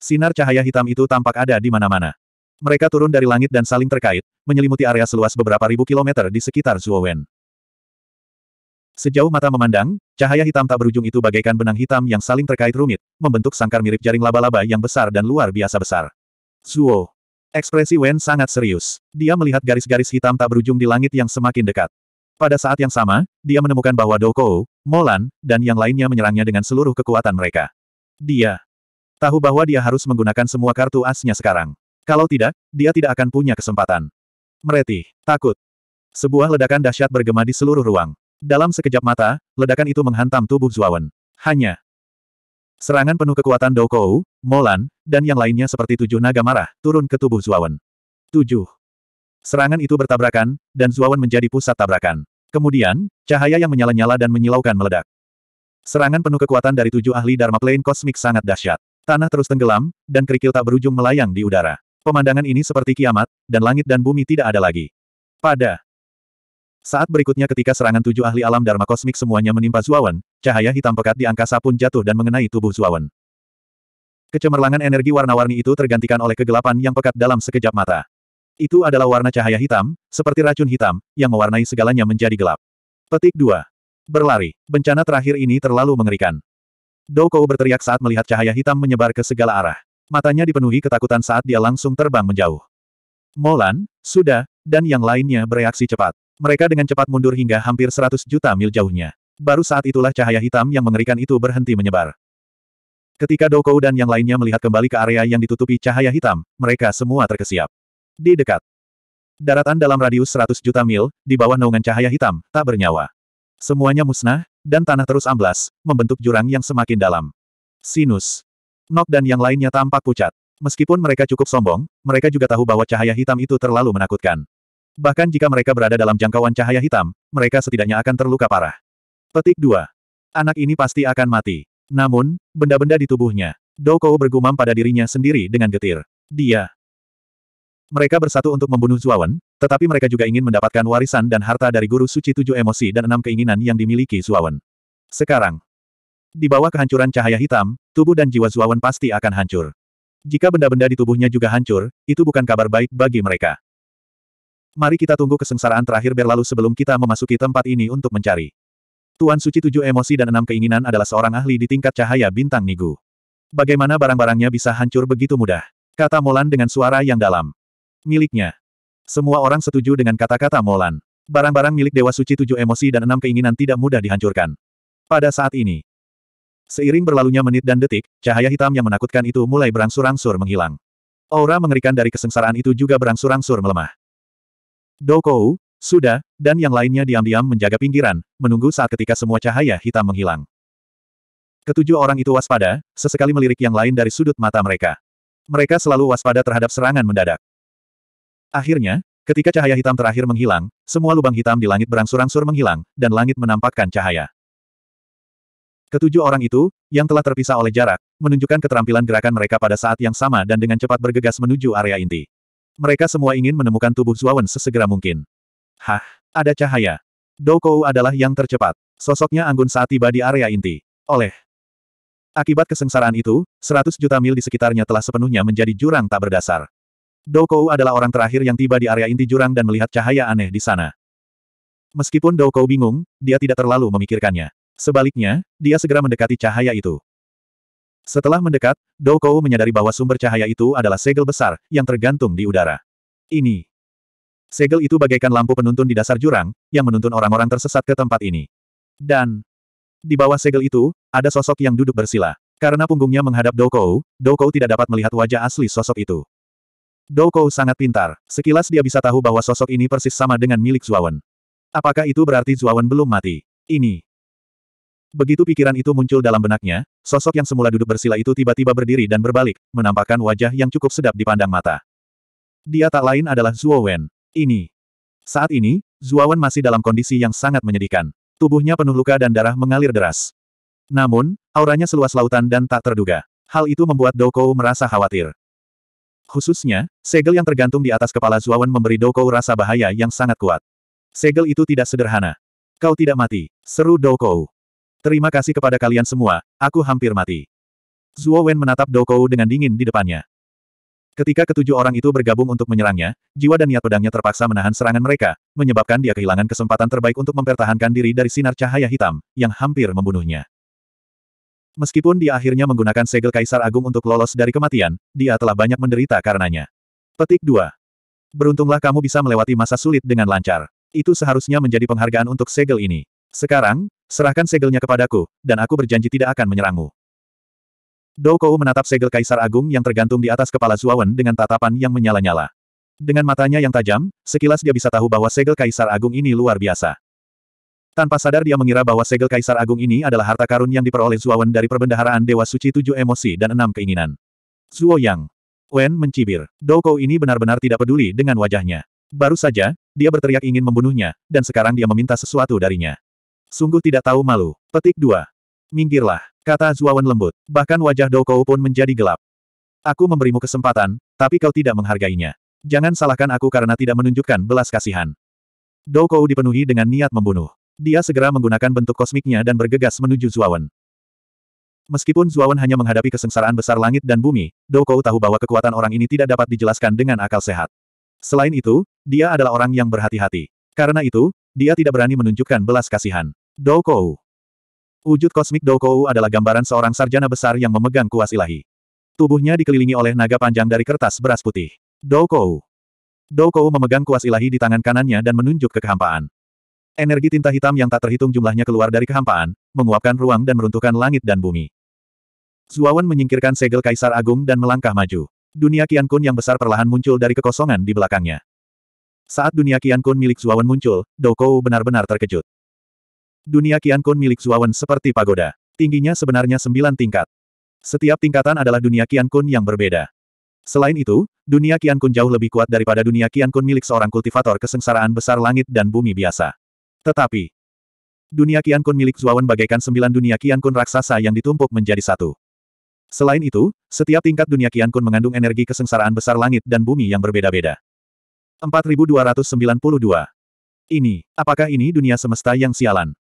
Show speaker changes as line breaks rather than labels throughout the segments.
Sinar cahaya hitam itu tampak ada di mana-mana. Mereka turun dari langit dan saling terkait, menyelimuti area seluas beberapa ribu kilometer di sekitar Zuowen. Sejauh mata memandang, cahaya hitam tak berujung itu bagaikan benang hitam yang saling terkait rumit, membentuk sangkar mirip jaring laba-laba yang besar dan luar biasa besar. Zuo. Ekspresi Wen sangat serius. Dia melihat garis-garis hitam tak berujung di langit yang semakin dekat. Pada saat yang sama, dia menemukan bahwa Doko, Molan, dan yang lainnya menyerangnya dengan seluruh kekuatan mereka. Dia Tahu bahwa dia harus menggunakan semua kartu asnya sekarang. Kalau tidak, dia tidak akan punya kesempatan. Meretih, takut. Sebuah ledakan dahsyat bergema di seluruh ruang. Dalam sekejap mata, ledakan itu menghantam tubuh Zuawan. Hanya serangan penuh kekuatan Doukou, Molan, dan yang lainnya seperti tujuh naga marah, turun ke tubuh Zuawan. Tujuh. Serangan itu bertabrakan, dan Zuawan menjadi pusat tabrakan. Kemudian, cahaya yang menyala-nyala dan menyilaukan meledak. Serangan penuh kekuatan dari tujuh ahli Dharma Plane Kosmik sangat dahsyat. Tanah terus tenggelam, dan kerikil tak berujung melayang di udara. Pemandangan ini seperti kiamat, dan langit dan bumi tidak ada lagi. Pada saat berikutnya ketika serangan tujuh ahli alam Dharma kosmik semuanya menimpa Zuawan, cahaya hitam pekat di angkasa pun jatuh dan mengenai tubuh Zuawan. Kecemerlangan energi warna-warni itu tergantikan oleh kegelapan yang pekat dalam sekejap mata. Itu adalah warna cahaya hitam, seperti racun hitam, yang mewarnai segalanya menjadi gelap. Petik 2. Berlari. Bencana terakhir ini terlalu mengerikan. Doukou berteriak saat melihat cahaya hitam menyebar ke segala arah. Matanya dipenuhi ketakutan saat dia langsung terbang menjauh. Molan, Suda, dan yang lainnya bereaksi cepat. Mereka dengan cepat mundur hingga hampir 100 juta mil jauhnya. Baru saat itulah cahaya hitam yang mengerikan itu berhenti menyebar. Ketika Doukou dan yang lainnya melihat kembali ke area yang ditutupi cahaya hitam, mereka semua terkesiap. Di dekat. Daratan dalam radius 100 juta mil, di bawah naungan cahaya hitam, tak bernyawa. Semuanya musnah, dan tanah terus amblas, membentuk jurang yang semakin dalam. Sinus. Nok dan yang lainnya tampak pucat. Meskipun mereka cukup sombong, mereka juga tahu bahwa cahaya hitam itu terlalu menakutkan. Bahkan jika mereka berada dalam jangkauan cahaya hitam, mereka setidaknya akan terluka parah. Petik 2. Anak ini pasti akan mati. Namun, benda-benda di tubuhnya. Doko bergumam pada dirinya sendiri dengan getir. Dia mereka bersatu untuk membunuh Zuawan, tetapi mereka juga ingin mendapatkan warisan dan harta dari Guru Suci Tujuh Emosi dan enam keinginan yang dimiliki Zuawan. Sekarang, di bawah kehancuran cahaya hitam, tubuh dan jiwa Zuawan pasti akan hancur. Jika benda-benda di tubuhnya juga hancur, itu bukan kabar baik bagi mereka. Mari kita tunggu kesengsaraan terakhir berlalu sebelum kita memasuki tempat ini untuk mencari. Tuan Suci Tujuh Emosi dan Enam Keinginan adalah seorang ahli di tingkat cahaya bintang Nigu. Bagaimana barang-barangnya bisa hancur begitu mudah? Kata Molan dengan suara yang dalam miliknya. Semua orang setuju dengan kata-kata Molan. Barang-barang milik Dewa Suci tujuh emosi dan enam keinginan tidak mudah dihancurkan. Pada saat ini, seiring berlalunya menit dan detik, cahaya hitam yang menakutkan itu mulai berangsur-angsur menghilang. Aura mengerikan dari kesengsaraan itu juga berangsur-angsur melemah. Dokou, Suda, dan yang lainnya diam-diam menjaga pinggiran, menunggu saat ketika semua cahaya hitam menghilang. Ketujuh orang itu waspada, sesekali melirik yang lain dari sudut mata mereka. Mereka selalu waspada terhadap serangan mendadak. Akhirnya, ketika cahaya hitam terakhir menghilang, semua lubang hitam di langit berangsur-angsur menghilang, dan langit menampakkan cahaya. Ketujuh orang itu, yang telah terpisah oleh jarak, menunjukkan keterampilan gerakan mereka pada saat yang sama dan dengan cepat bergegas menuju area inti. Mereka semua ingin menemukan tubuh Zuawan sesegera mungkin. Hah, ada cahaya. Doukou adalah yang tercepat. Sosoknya anggun saat tiba di area inti. Oleh akibat kesengsaraan itu, 100 juta mil di sekitarnya telah sepenuhnya menjadi jurang tak berdasar. Doukou adalah orang terakhir yang tiba di area inti jurang dan melihat cahaya aneh di sana. Meskipun Doukou bingung, dia tidak terlalu memikirkannya. Sebaliknya, dia segera mendekati cahaya itu. Setelah mendekat, Doukou menyadari bahwa sumber cahaya itu adalah segel besar, yang tergantung di udara. Ini. Segel itu bagaikan lampu penuntun di dasar jurang, yang menuntun orang-orang tersesat ke tempat ini. Dan, di bawah segel itu, ada sosok yang duduk bersila. Karena punggungnya menghadap Doukou, Doukou tidak dapat melihat wajah asli sosok itu. Doukou sangat pintar. Sekilas dia bisa tahu bahwa sosok ini persis sama dengan milik Zuawan. Apakah itu berarti Zuawan belum mati? Ini. Begitu pikiran itu muncul dalam benaknya, sosok yang semula duduk bersila itu tiba-tiba berdiri dan berbalik, menampakkan wajah yang cukup sedap dipandang mata. Dia tak lain adalah Zuowen. Ini. Saat ini, Zuawan masih dalam kondisi yang sangat menyedihkan. Tubuhnya penuh luka dan darah mengalir deras. Namun, auranya seluas lautan dan tak terduga. Hal itu membuat Doukou merasa khawatir. Khususnya, segel yang tergantung di atas kepala Zuawan memberi Doukou rasa bahaya yang sangat kuat. Segel itu tidak sederhana. Kau tidak mati, seru Doukou. Terima kasih kepada kalian semua, aku hampir mati. Zuo menatap Doukou dengan dingin di depannya. Ketika ketujuh orang itu bergabung untuk menyerangnya, jiwa dan niat pedangnya terpaksa menahan serangan mereka, menyebabkan dia kehilangan kesempatan terbaik untuk mempertahankan diri dari sinar cahaya hitam, yang hampir membunuhnya. Meskipun dia akhirnya menggunakan segel Kaisar Agung untuk lolos dari kematian, dia telah banyak menderita karenanya. Petik 2. Beruntunglah kamu bisa melewati masa sulit dengan lancar. Itu seharusnya menjadi penghargaan untuk segel ini. Sekarang, serahkan segelnya kepadaku, dan aku berjanji tidak akan menyerangmu. Kou menatap segel Kaisar Agung yang tergantung di atas kepala Zuawan dengan tatapan yang menyala-nyala. Dengan matanya yang tajam, sekilas dia bisa tahu bahwa segel Kaisar Agung ini luar biasa. Tanpa sadar dia mengira bahwa segel Kaisar Agung ini adalah harta karun yang diperoleh Zuowen dari perbendaharaan Dewa Suci tujuh emosi dan enam keinginan. Zuo Yang. Wen mencibir. Doukou ini benar-benar tidak peduli dengan wajahnya. Baru saja, dia berteriak ingin membunuhnya, dan sekarang dia meminta sesuatu darinya. Sungguh tidak tahu malu. Petik 2. Minggirlah, kata Zuawan lembut. Bahkan wajah Doukou pun menjadi gelap. Aku memberimu kesempatan, tapi kau tidak menghargainya. Jangan salahkan aku karena tidak menunjukkan belas kasihan. Doukou dipenuhi dengan niat membunuh. Dia segera menggunakan bentuk kosmiknya dan bergegas menuju Zuawan. Meskipun Zuawan hanya menghadapi kesengsaraan besar langit dan bumi, Doukou tahu bahwa kekuatan orang ini tidak dapat dijelaskan dengan akal sehat. Selain itu, dia adalah orang yang berhati-hati. Karena itu, dia tidak berani menunjukkan belas kasihan. Doukou Wujud kosmik Doukou adalah gambaran seorang sarjana besar yang memegang kuas ilahi. Tubuhnya dikelilingi oleh naga panjang dari kertas beras putih. Doukou Doukou memegang kuas ilahi di tangan kanannya dan menunjuk ke kehampaan. Energi tinta hitam yang tak terhitung jumlahnya keluar dari kehampaan, menguapkan ruang dan meruntuhkan langit dan bumi. Zuawan menyingkirkan segel Kaisar Agung dan melangkah maju. Dunia Qian Kun yang besar perlahan muncul dari kekosongan di belakangnya. Saat dunia Qian Kun milik Zuawan muncul, Doukou benar-benar terkejut. Dunia Qian Kun milik Zuawan seperti pagoda. Tingginya sebenarnya sembilan tingkat. Setiap tingkatan adalah dunia Qian Kun yang berbeda. Selain itu, dunia Qian Kun jauh lebih kuat daripada dunia Qian Kun milik seorang kultivator kesengsaraan besar langit dan bumi biasa. Tetapi, dunia kian Kun milik Zuawan bagaikan sembilan dunia kian Kun raksasa yang ditumpuk menjadi satu. Selain itu, setiap tingkat dunia kian Kun mengandung energi kesengsaraan besar langit dan bumi yang berbeda-beda. 4292. Ini, apakah ini dunia semesta yang sialan?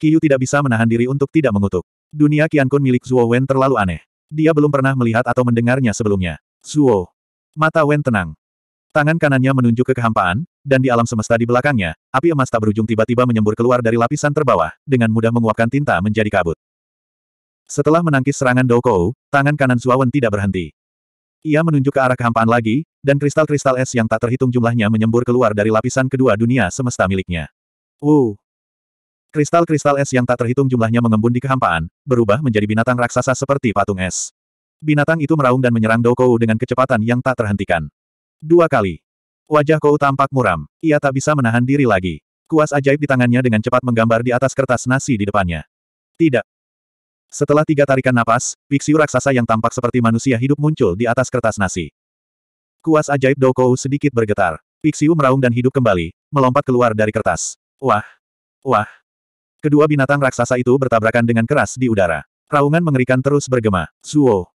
Qiyu tidak bisa menahan diri untuk tidak mengutuk. Dunia kian Kun milik Zuo Wen terlalu aneh. Dia belum pernah melihat atau mendengarnya sebelumnya. Zuo. Mata Wen tenang. Tangan kanannya menunjuk ke kehampaan, dan di alam semesta di belakangnya, api emas tak berujung tiba-tiba menyembur keluar dari lapisan terbawah, dengan mudah menguapkan tinta menjadi kabut. Setelah menangkis serangan Doukou, tangan kanan Zuawan tidak berhenti. Ia menunjuk ke arah kehampaan lagi, dan kristal-kristal es yang tak terhitung jumlahnya menyembur keluar dari lapisan kedua dunia semesta miliknya. Uh. Kristal-kristal es yang tak terhitung jumlahnya mengembun di kehampaan, berubah menjadi binatang raksasa seperti patung es. Binatang itu meraung dan menyerang Doukou dengan kecepatan yang tak terhentikan. Dua kali. Wajah Kou tampak muram. Ia tak bisa menahan diri lagi. Kuas ajaib di tangannya dengan cepat menggambar di atas kertas nasi di depannya. Tidak. Setelah tiga tarikan napas, piksiu raksasa yang tampak seperti manusia hidup muncul di atas kertas nasi. Kuas ajaib Dokou sedikit bergetar. Piksiu meraung dan hidup kembali, melompat keluar dari kertas. Wah! Wah! Kedua binatang raksasa itu bertabrakan dengan keras di udara. Raungan mengerikan terus bergema. Zuo!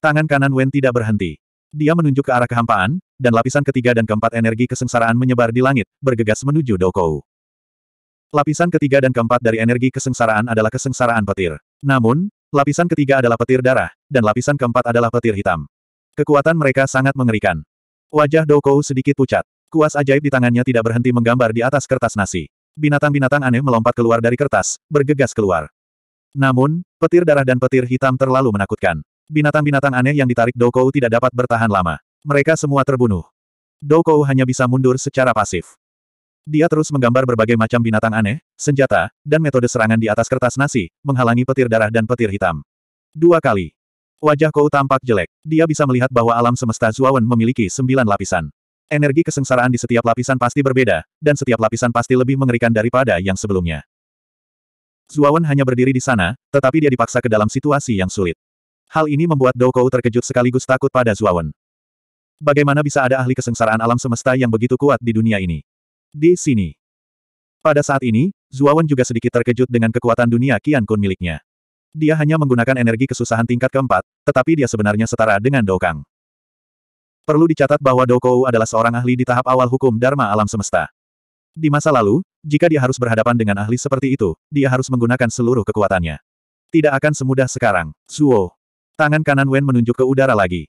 Tangan kanan Wen tidak berhenti. Dia menunjuk ke arah kehampaan, dan lapisan ketiga dan keempat energi kesengsaraan menyebar di langit, bergegas menuju Doukou. Lapisan ketiga dan keempat dari energi kesengsaraan adalah kesengsaraan petir. Namun, lapisan ketiga adalah petir darah, dan lapisan keempat adalah petir hitam. Kekuatan mereka sangat mengerikan. Wajah Doukou sedikit pucat. Kuas ajaib di tangannya tidak berhenti menggambar di atas kertas nasi. Binatang-binatang aneh melompat keluar dari kertas, bergegas keluar. Namun, petir darah dan petir hitam terlalu menakutkan. Binatang-binatang aneh yang ditarik Doukou tidak dapat bertahan lama. Mereka semua terbunuh. Doko hanya bisa mundur secara pasif. Dia terus menggambar berbagai macam binatang aneh, senjata, dan metode serangan di atas kertas nasi, menghalangi petir darah dan petir hitam. Dua kali. Wajah Kou tampak jelek. Dia bisa melihat bahwa alam semesta Zuawan memiliki sembilan lapisan. Energi kesengsaraan di setiap lapisan pasti berbeda, dan setiap lapisan pasti lebih mengerikan daripada yang sebelumnya. Zuawan hanya berdiri di sana, tetapi dia dipaksa ke dalam situasi yang sulit. Hal ini membuat Doukou terkejut sekaligus takut pada Zuawan. Bagaimana bisa ada ahli kesengsaraan alam semesta yang begitu kuat di dunia ini? Di sini. Pada saat ini, Zuawan juga sedikit terkejut dengan kekuatan dunia Qian Kun miliknya. Dia hanya menggunakan energi kesusahan tingkat keempat, tetapi dia sebenarnya setara dengan Dou Kang. Perlu dicatat bahwa Dou Kou adalah seorang ahli di tahap awal hukum Dharma alam semesta. Di masa lalu, jika dia harus berhadapan dengan ahli seperti itu, dia harus menggunakan seluruh kekuatannya. Tidak akan semudah sekarang. Zuo. Tangan kanan Wen menunjuk ke udara lagi.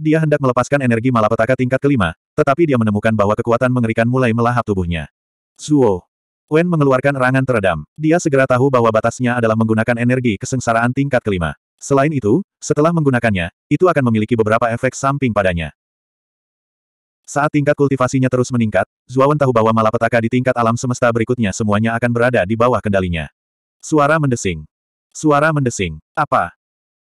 Dia hendak melepaskan energi malapetaka tingkat kelima, tetapi dia menemukan bahwa kekuatan mengerikan mulai melahap tubuhnya. Zuo. Wen mengeluarkan rangan teredam. Dia segera tahu bahwa batasnya adalah menggunakan energi kesengsaraan tingkat kelima. Selain itu, setelah menggunakannya, itu akan memiliki beberapa efek samping padanya. Saat tingkat kultivasinya terus meningkat, Zuawan tahu bahwa malapetaka di tingkat alam semesta berikutnya semuanya akan berada di bawah kendalinya. Suara mendesing. Suara mendesing. Apa?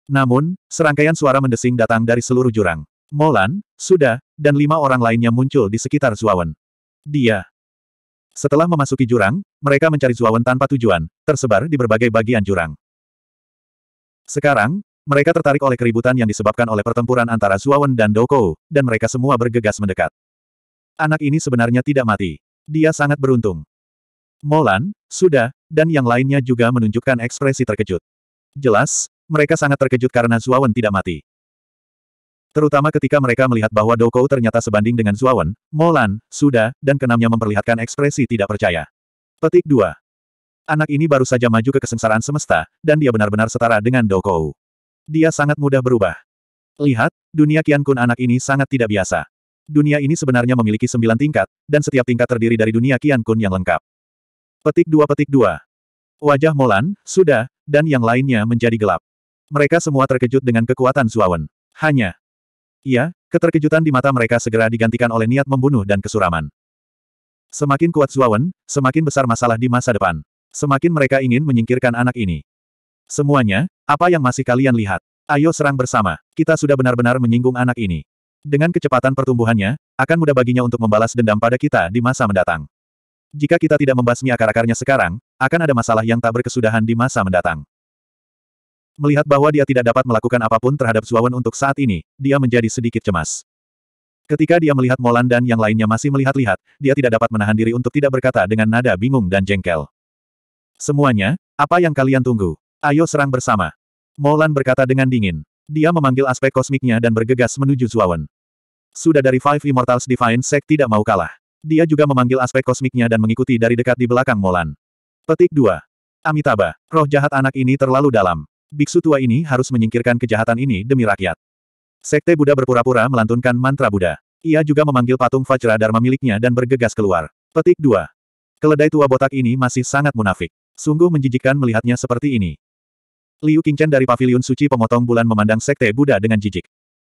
Namun, serangkaian suara mendesing datang dari seluruh jurang. Molan, Suda, dan lima orang lainnya muncul di sekitar Zuawan. Dia. Setelah memasuki jurang, mereka mencari Zuawan tanpa tujuan, tersebar di berbagai bagian jurang. Sekarang, mereka tertarik oleh keributan yang disebabkan oleh pertempuran antara Zuawan dan Dokou, dan mereka semua bergegas mendekat. Anak ini sebenarnya tidak mati. Dia sangat beruntung. Molan, Suda, dan yang lainnya juga menunjukkan ekspresi terkejut. Jelas, mereka sangat terkejut karena Zuawan tidak mati. Terutama ketika mereka melihat bahwa Doukou ternyata sebanding dengan Zuawan, Molan, Suda, dan kenamnya memperlihatkan ekspresi tidak percaya. Petik 2. Anak ini baru saja maju ke kesengsaraan semesta, dan dia benar-benar setara dengan Doukou. Dia sangat mudah berubah. Lihat, dunia Kian Kun anak ini sangat tidak biasa. Dunia ini sebenarnya memiliki sembilan tingkat, dan setiap tingkat terdiri dari dunia Kian Kun yang lengkap. Petik 2 Petik 2. Wajah Molan, Suda, dan yang lainnya menjadi gelap. Mereka semua terkejut dengan kekuatan Zuawan. Hanya. Iya, keterkejutan di mata mereka segera digantikan oleh niat membunuh dan kesuraman. Semakin kuat Zuawan, semakin besar masalah di masa depan. Semakin mereka ingin menyingkirkan anak ini. Semuanya, apa yang masih kalian lihat? Ayo serang bersama. Kita sudah benar-benar menyinggung anak ini. Dengan kecepatan pertumbuhannya, akan mudah baginya untuk membalas dendam pada kita di masa mendatang. Jika kita tidak membasmi akar-akarnya sekarang, akan ada masalah yang tak berkesudahan di masa mendatang. Melihat bahwa dia tidak dapat melakukan apapun terhadap Zuawan untuk saat ini, dia menjadi sedikit cemas. Ketika dia melihat Molan dan yang lainnya masih melihat-lihat, dia tidak dapat menahan diri untuk tidak berkata dengan nada bingung dan jengkel. Semuanya, apa yang kalian tunggu? Ayo serang bersama. Molan berkata dengan dingin. Dia memanggil aspek kosmiknya dan bergegas menuju Zuawan. Sudah dari Five Immortals Divine Sek tidak mau kalah. Dia juga memanggil aspek kosmiknya dan mengikuti dari dekat di belakang Molan. Petik 2. Amitabha, roh jahat anak ini terlalu dalam. Biksu tua ini harus menyingkirkan kejahatan ini demi rakyat. Sekte Buddha berpura-pura melantunkan mantra Buddha. Ia juga memanggil patung Vajra Dharma miliknya dan bergegas keluar. Petik 2. Keledai tua botak ini masih sangat munafik. Sungguh menjijikkan melihatnya seperti ini. Liu Qingchen dari paviliun suci pemotong bulan memandang sekte Buddha dengan jijik.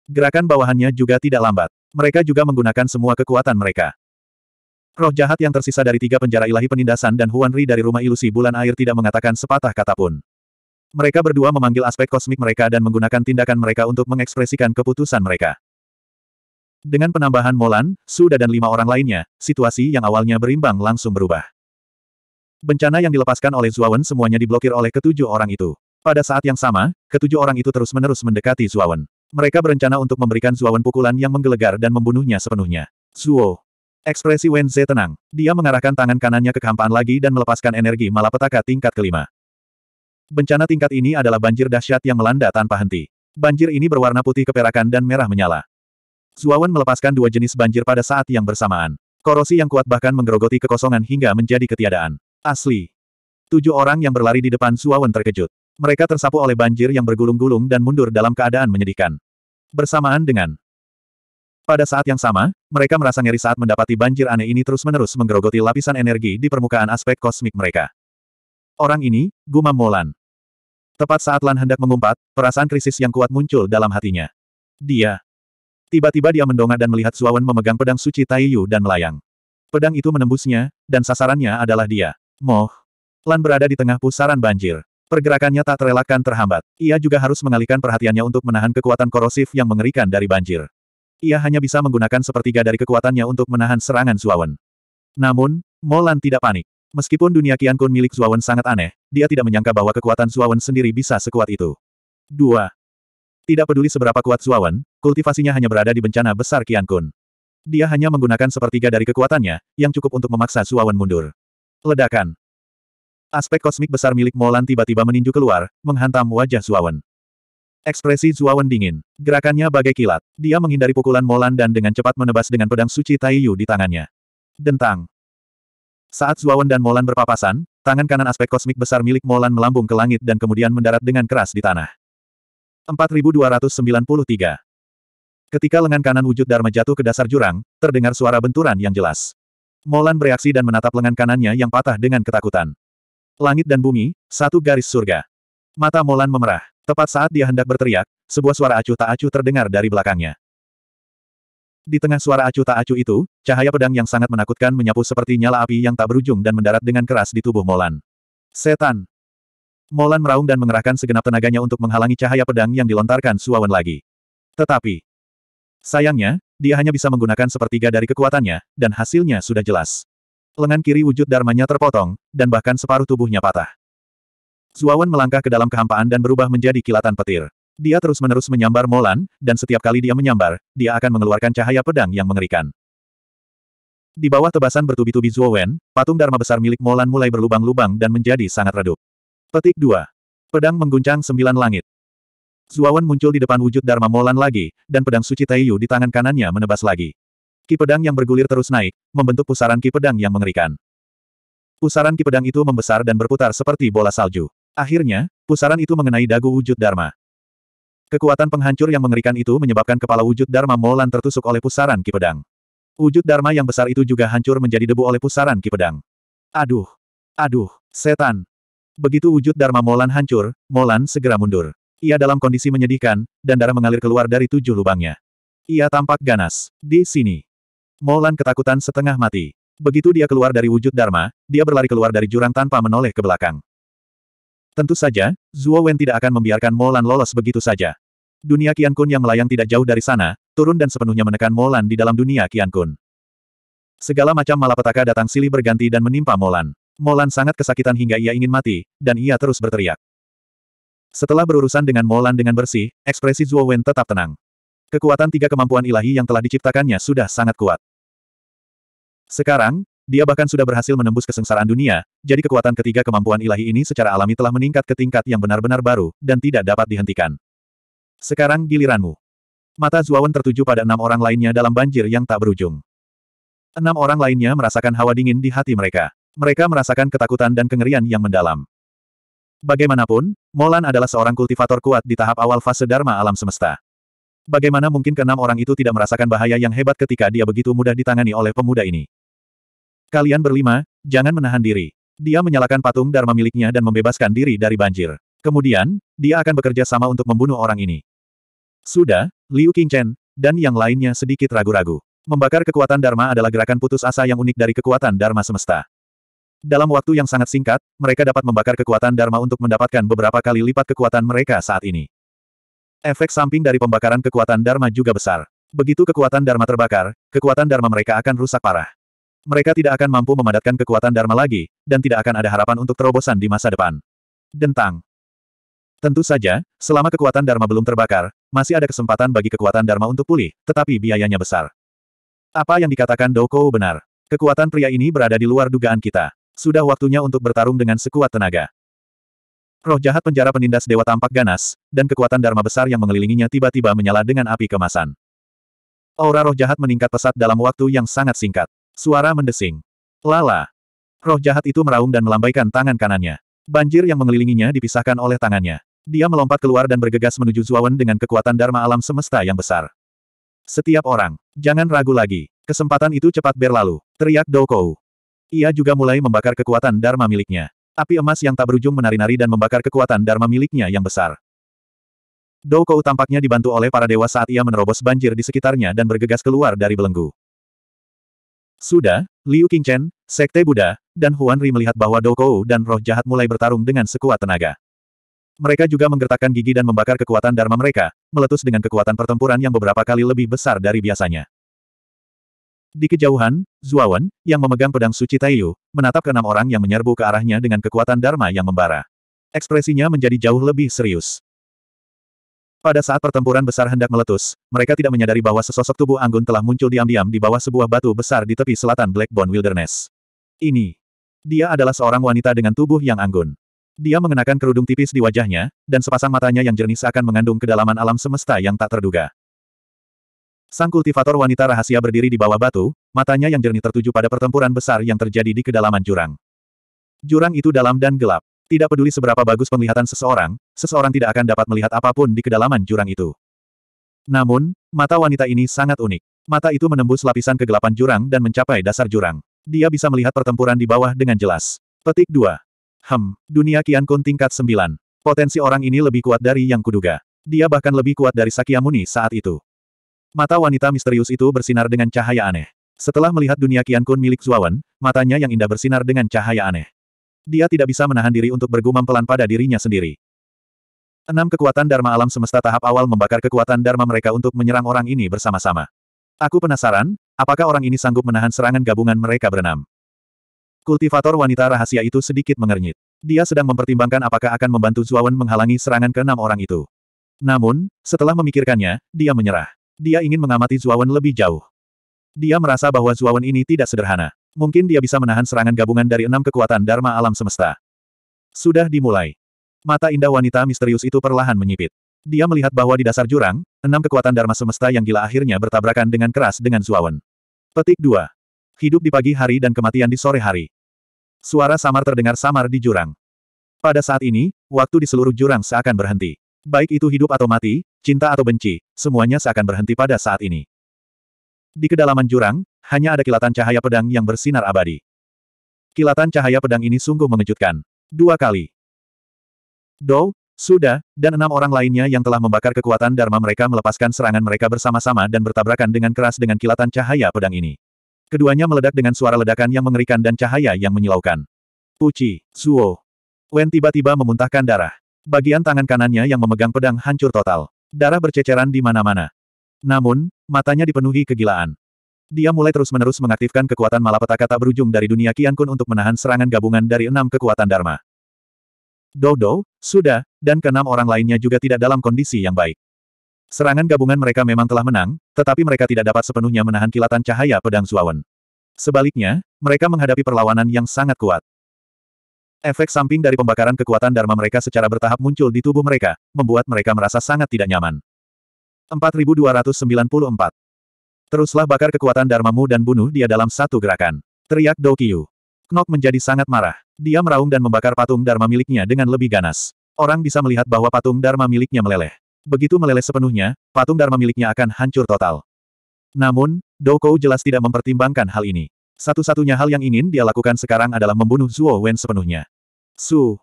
Gerakan bawahannya juga tidak lambat. Mereka juga menggunakan semua kekuatan mereka. Roh jahat yang tersisa dari tiga penjara ilahi penindasan dan Huan Ri dari rumah ilusi bulan air tidak mengatakan sepatah kata pun. Mereka berdua memanggil aspek kosmik mereka dan menggunakan tindakan mereka untuk mengekspresikan keputusan mereka. Dengan penambahan Molan, Suda dan lima orang lainnya, situasi yang awalnya berimbang langsung berubah. Bencana yang dilepaskan oleh Zuawan semuanya diblokir oleh ketujuh orang itu. Pada saat yang sama, ketujuh orang itu terus-menerus mendekati Zuawan. Mereka berencana untuk memberikan Zuawan pukulan yang menggelegar dan membunuhnya sepenuhnya. Zuo, Ekspresi Wen Zhe tenang. Dia mengarahkan tangan kanannya ke kehampaan lagi dan melepaskan energi malapetaka tingkat kelima. Bencana tingkat ini adalah banjir dahsyat yang melanda tanpa henti. Banjir ini berwarna putih keperakan dan merah menyala. Zuawan melepaskan dua jenis banjir pada saat yang bersamaan. Korosi yang kuat bahkan menggerogoti kekosongan hingga menjadi ketiadaan. Asli. Tujuh orang yang berlari di depan Suawan terkejut. Mereka tersapu oleh banjir yang bergulung-gulung dan mundur dalam keadaan menyedihkan. Bersamaan dengan pada saat yang sama, mereka merasa ngeri saat mendapati banjir aneh ini terus-menerus menggerogoti lapisan energi di permukaan aspek kosmik mereka. Orang ini, Gumam Molan. Tepat saat Lan hendak mengumpat, perasaan krisis yang kuat muncul dalam hatinya. Dia. Tiba-tiba dia mendongak dan melihat Suawan memegang pedang suci Taiyu dan melayang. Pedang itu menembusnya, dan sasarannya adalah dia. Moh. Lan berada di tengah pusaran banjir. Pergerakannya tak terelakkan terhambat. Ia juga harus mengalihkan perhatiannya untuk menahan kekuatan korosif yang mengerikan dari banjir. Ia hanya bisa menggunakan sepertiga dari kekuatannya untuk menahan serangan Suawan. Namun, Molan tidak panik. Meskipun dunia Kian Kun milik Zuawan sangat aneh, dia tidak menyangka bahwa kekuatan Zuawan sendiri bisa sekuat itu. 2. Tidak peduli seberapa kuat Zuawan, kultivasinya hanya berada di bencana besar Kian Kun. Dia hanya menggunakan sepertiga dari kekuatannya, yang cukup untuk memaksa Zuawan mundur. Ledakan. Aspek kosmik besar milik Molan tiba-tiba meninju keluar, menghantam wajah Zuawan. Ekspresi Zuawan dingin. Gerakannya bagai kilat. Dia menghindari pukulan Molan dan dengan cepat menebas dengan pedang suci Taiyu di tangannya. Dentang. Saat Zuawan dan Molan berpapasan, tangan kanan aspek kosmik besar milik Molan melambung ke langit dan kemudian mendarat dengan keras di tanah. 4293 Ketika lengan kanan wujud Dharma jatuh ke dasar jurang, terdengar suara benturan yang jelas. Molan bereaksi dan menatap lengan kanannya yang patah dengan ketakutan. Langit dan bumi, satu garis surga. Mata Molan memerah. Tepat saat dia hendak berteriak, sebuah suara acuh tak acuh terdengar dari belakangnya. Di tengah suara acu tak acu itu, cahaya pedang yang sangat menakutkan menyapu seperti nyala api yang tak berujung dan mendarat dengan keras di tubuh Molan. Setan! Molan meraung dan mengerahkan segenap tenaganya untuk menghalangi cahaya pedang yang dilontarkan Suawan lagi. Tetapi, sayangnya, dia hanya bisa menggunakan sepertiga dari kekuatannya, dan hasilnya sudah jelas. Lengan kiri wujud darmanya terpotong, dan bahkan separuh tubuhnya patah. Zuawan melangkah ke dalam kehampaan dan berubah menjadi kilatan petir. Dia terus-menerus menyambar Molan, dan setiap kali dia menyambar, dia akan mengeluarkan cahaya pedang yang mengerikan. Di bawah tebasan bertubi-tubi Zhuowen, patung Dharma besar milik Molan mulai berlubang-lubang dan menjadi sangat redup. Petik 2. Pedang mengguncang sembilan langit. Zhuowen muncul di depan wujud Dharma Molan lagi, dan pedang suci Taiyu di tangan kanannya menebas lagi. Ki pedang yang bergulir terus naik, membentuk pusaran ki pedang yang mengerikan. Pusaran ki pedang itu membesar dan berputar seperti bola salju. Akhirnya, pusaran itu mengenai dagu wujud Dharma. Kekuatan penghancur yang mengerikan itu menyebabkan kepala wujud Dharma Molan tertusuk oleh pusaran ki pedang. Wujud Dharma yang besar itu juga hancur menjadi debu oleh pusaran ki pedang. Aduh! Aduh! Setan! Begitu wujud Dharma Molan hancur, Molan segera mundur. Ia dalam kondisi menyedihkan, dan darah mengalir keluar dari tujuh lubangnya. Ia tampak ganas. Di sini. Molan ketakutan setengah mati. Begitu dia keluar dari wujud Dharma, dia berlari keluar dari jurang tanpa menoleh ke belakang. Tentu saja, Zuo Wen tidak akan membiarkan Molan lolos begitu saja. Dunia Qian Kun yang melayang tidak jauh dari sana, turun dan sepenuhnya menekan Molan di dalam dunia Qian Kun. Segala macam malapetaka datang silih berganti dan menimpa Molan. Molan sangat kesakitan hingga ia ingin mati, dan ia terus berteriak. Setelah berurusan dengan Molan dengan bersih, ekspresi Zhuo Wen tetap tenang. Kekuatan tiga kemampuan ilahi yang telah diciptakannya sudah sangat kuat. Sekarang, dia bahkan sudah berhasil menembus kesengsaraan dunia, jadi kekuatan ketiga kemampuan ilahi ini secara alami telah meningkat ke tingkat yang benar-benar baru, dan tidak dapat dihentikan. Sekarang giliranmu. Mata Zuawan tertuju pada enam orang lainnya dalam banjir yang tak berujung. Enam orang lainnya merasakan hawa dingin di hati mereka. Mereka merasakan ketakutan dan kengerian yang mendalam. Bagaimanapun, Molan adalah seorang kultivator kuat di tahap awal fase Dharma alam semesta. Bagaimana mungkin keenam orang itu tidak merasakan bahaya yang hebat ketika dia begitu mudah ditangani oleh pemuda ini? Kalian berlima, jangan menahan diri. Dia menyalakan patung Dharma miliknya dan membebaskan diri dari banjir. Kemudian, dia akan bekerja sama untuk membunuh orang ini. Sudah, Liu Qingchen, dan yang lainnya sedikit ragu-ragu. Membakar kekuatan Dharma adalah gerakan putus asa yang unik dari kekuatan Dharma semesta. Dalam waktu yang sangat singkat, mereka dapat membakar kekuatan Dharma untuk mendapatkan beberapa kali lipat kekuatan mereka saat ini. Efek samping dari pembakaran kekuatan Dharma juga besar. Begitu kekuatan Dharma terbakar, kekuatan Dharma mereka akan rusak parah. Mereka tidak akan mampu memadatkan kekuatan Dharma lagi, dan tidak akan ada harapan untuk terobosan di masa depan. Dentang. Tentu saja, selama kekuatan Dharma belum terbakar, masih ada kesempatan bagi kekuatan Dharma untuk pulih, tetapi biayanya besar. Apa yang dikatakan Doko benar. Kekuatan pria ini berada di luar dugaan kita. Sudah waktunya untuk bertarung dengan sekuat tenaga. Roh jahat penjara penindas dewa tampak ganas, dan kekuatan Dharma besar yang mengelilinginya tiba-tiba menyala dengan api kemasan. Aura roh jahat meningkat pesat dalam waktu yang sangat singkat. Suara mendesing. Lala. Roh jahat itu meraung dan melambaikan tangan kanannya. Banjir yang mengelilinginya dipisahkan oleh tangannya. Dia melompat keluar dan bergegas menuju Zuawan dengan kekuatan Dharma alam semesta yang besar. Setiap orang, jangan ragu lagi. Kesempatan itu cepat berlalu, teriak Doukou. Ia juga mulai membakar kekuatan Dharma miliknya. Api emas yang tak berujung menari-nari dan membakar kekuatan Dharma miliknya yang besar. Doukou tampaknya dibantu oleh para dewa saat ia menerobos banjir di sekitarnya dan bergegas keluar dari belenggu. Sudah, Liu Qingchen, Sekte Buddha, dan Huan Ri melihat bahwa Doukou dan roh jahat mulai bertarung dengan sekuat tenaga. Mereka juga menggertakkan gigi dan membakar kekuatan Dharma mereka, meletus dengan kekuatan pertempuran yang beberapa kali lebih besar dari biasanya. Di kejauhan, Zuawan, yang memegang pedang suci Taiyu, menatap keenam orang yang menyerbu ke arahnya dengan kekuatan Dharma yang membara. Ekspresinya menjadi jauh lebih serius. Pada saat pertempuran besar hendak meletus, mereka tidak menyadari bahwa sesosok tubuh Anggun telah muncul diam-diam di bawah sebuah batu besar di tepi selatan Blackbone Wilderness. Ini. Dia adalah seorang wanita dengan tubuh yang anggun. Dia mengenakan kerudung tipis di wajahnya, dan sepasang matanya yang jernih seakan mengandung kedalaman alam semesta yang tak terduga. Sang kultivator wanita rahasia berdiri di bawah batu, matanya yang jernih tertuju pada pertempuran besar yang terjadi di kedalaman jurang. Jurang itu dalam dan gelap. Tidak peduli seberapa bagus penglihatan seseorang, seseorang tidak akan dapat melihat apapun di kedalaman jurang itu. Namun, mata wanita ini sangat unik. Mata itu menembus lapisan kegelapan jurang dan mencapai dasar jurang. Dia bisa melihat pertempuran di bawah dengan jelas. Petik 2. Hmm, dunia Kian Kun tingkat 9. Potensi orang ini lebih kuat dari yang kuduga. Dia bahkan lebih kuat dari Sakyamuni saat itu. Mata wanita misterius itu bersinar dengan cahaya aneh. Setelah melihat dunia Kian Kun milik Zuawan, matanya yang indah bersinar dengan cahaya aneh. Dia tidak bisa menahan diri untuk bergumam pelan pada dirinya sendiri. Enam kekuatan Dharma alam semesta tahap awal membakar kekuatan Dharma mereka untuk menyerang orang ini bersama-sama. Aku penasaran, apakah orang ini sanggup menahan serangan gabungan mereka berenam? Kultivator wanita rahasia itu sedikit mengernyit. Dia sedang mempertimbangkan apakah akan membantu Zuawan menghalangi serangan keenam orang itu. Namun, setelah memikirkannya, dia menyerah. Dia ingin mengamati Zuawan lebih jauh. Dia merasa bahwa Zuawan ini tidak sederhana. Mungkin dia bisa menahan serangan gabungan dari enam kekuatan Dharma alam semesta. Sudah dimulai. Mata indah wanita misterius itu perlahan menyipit. Dia melihat bahwa di dasar jurang, enam kekuatan Dharma semesta yang gila akhirnya bertabrakan dengan keras dengan Zuawan. Petik 2 hidup di pagi hari dan kematian di sore hari. Suara samar terdengar samar di jurang. Pada saat ini, waktu di seluruh jurang seakan berhenti. Baik itu hidup atau mati, cinta atau benci, semuanya seakan berhenti pada saat ini. Di kedalaman jurang, hanya ada kilatan cahaya pedang yang bersinar abadi. Kilatan cahaya pedang ini sungguh mengejutkan. Dua kali. Dou, Suda, dan enam orang lainnya yang telah membakar kekuatan Dharma mereka melepaskan serangan mereka bersama-sama dan bertabrakan dengan keras dengan kilatan cahaya pedang ini. Keduanya meledak dengan suara ledakan yang mengerikan dan cahaya yang menyilaukan. Puci, Zuo. Wen tiba-tiba memuntahkan darah. Bagian tangan kanannya yang memegang pedang hancur total. Darah berceceran di mana-mana. Namun, matanya dipenuhi kegilaan. Dia mulai terus-menerus mengaktifkan kekuatan malapetaka tak berujung dari dunia Qian Kun untuk menahan serangan gabungan dari enam kekuatan Dharma. Dodo, Suda, dan keenam orang lainnya juga tidak dalam kondisi yang baik. Serangan gabungan mereka memang telah menang, tetapi mereka tidak dapat sepenuhnya menahan kilatan cahaya pedang Zuawan. Sebaliknya, mereka menghadapi perlawanan yang sangat kuat. Efek samping dari pembakaran kekuatan Dharma mereka secara bertahap muncul di tubuh mereka, membuat mereka merasa sangat tidak nyaman. 4294. Teruslah bakar kekuatan Dharma mu dan bunuh dia dalam satu gerakan. Teriak Yu. Knock menjadi sangat marah. Dia meraung dan membakar patung Dharma miliknya dengan lebih ganas. Orang bisa melihat bahwa patung Dharma miliknya meleleh. Begitu meleleh sepenuhnya, patung Dharma miliknya akan hancur total. Namun, Doko jelas tidak mempertimbangkan hal ini. Satu-satunya hal yang ingin dia lakukan sekarang adalah membunuh Zuo Wen sepenuhnya. Su.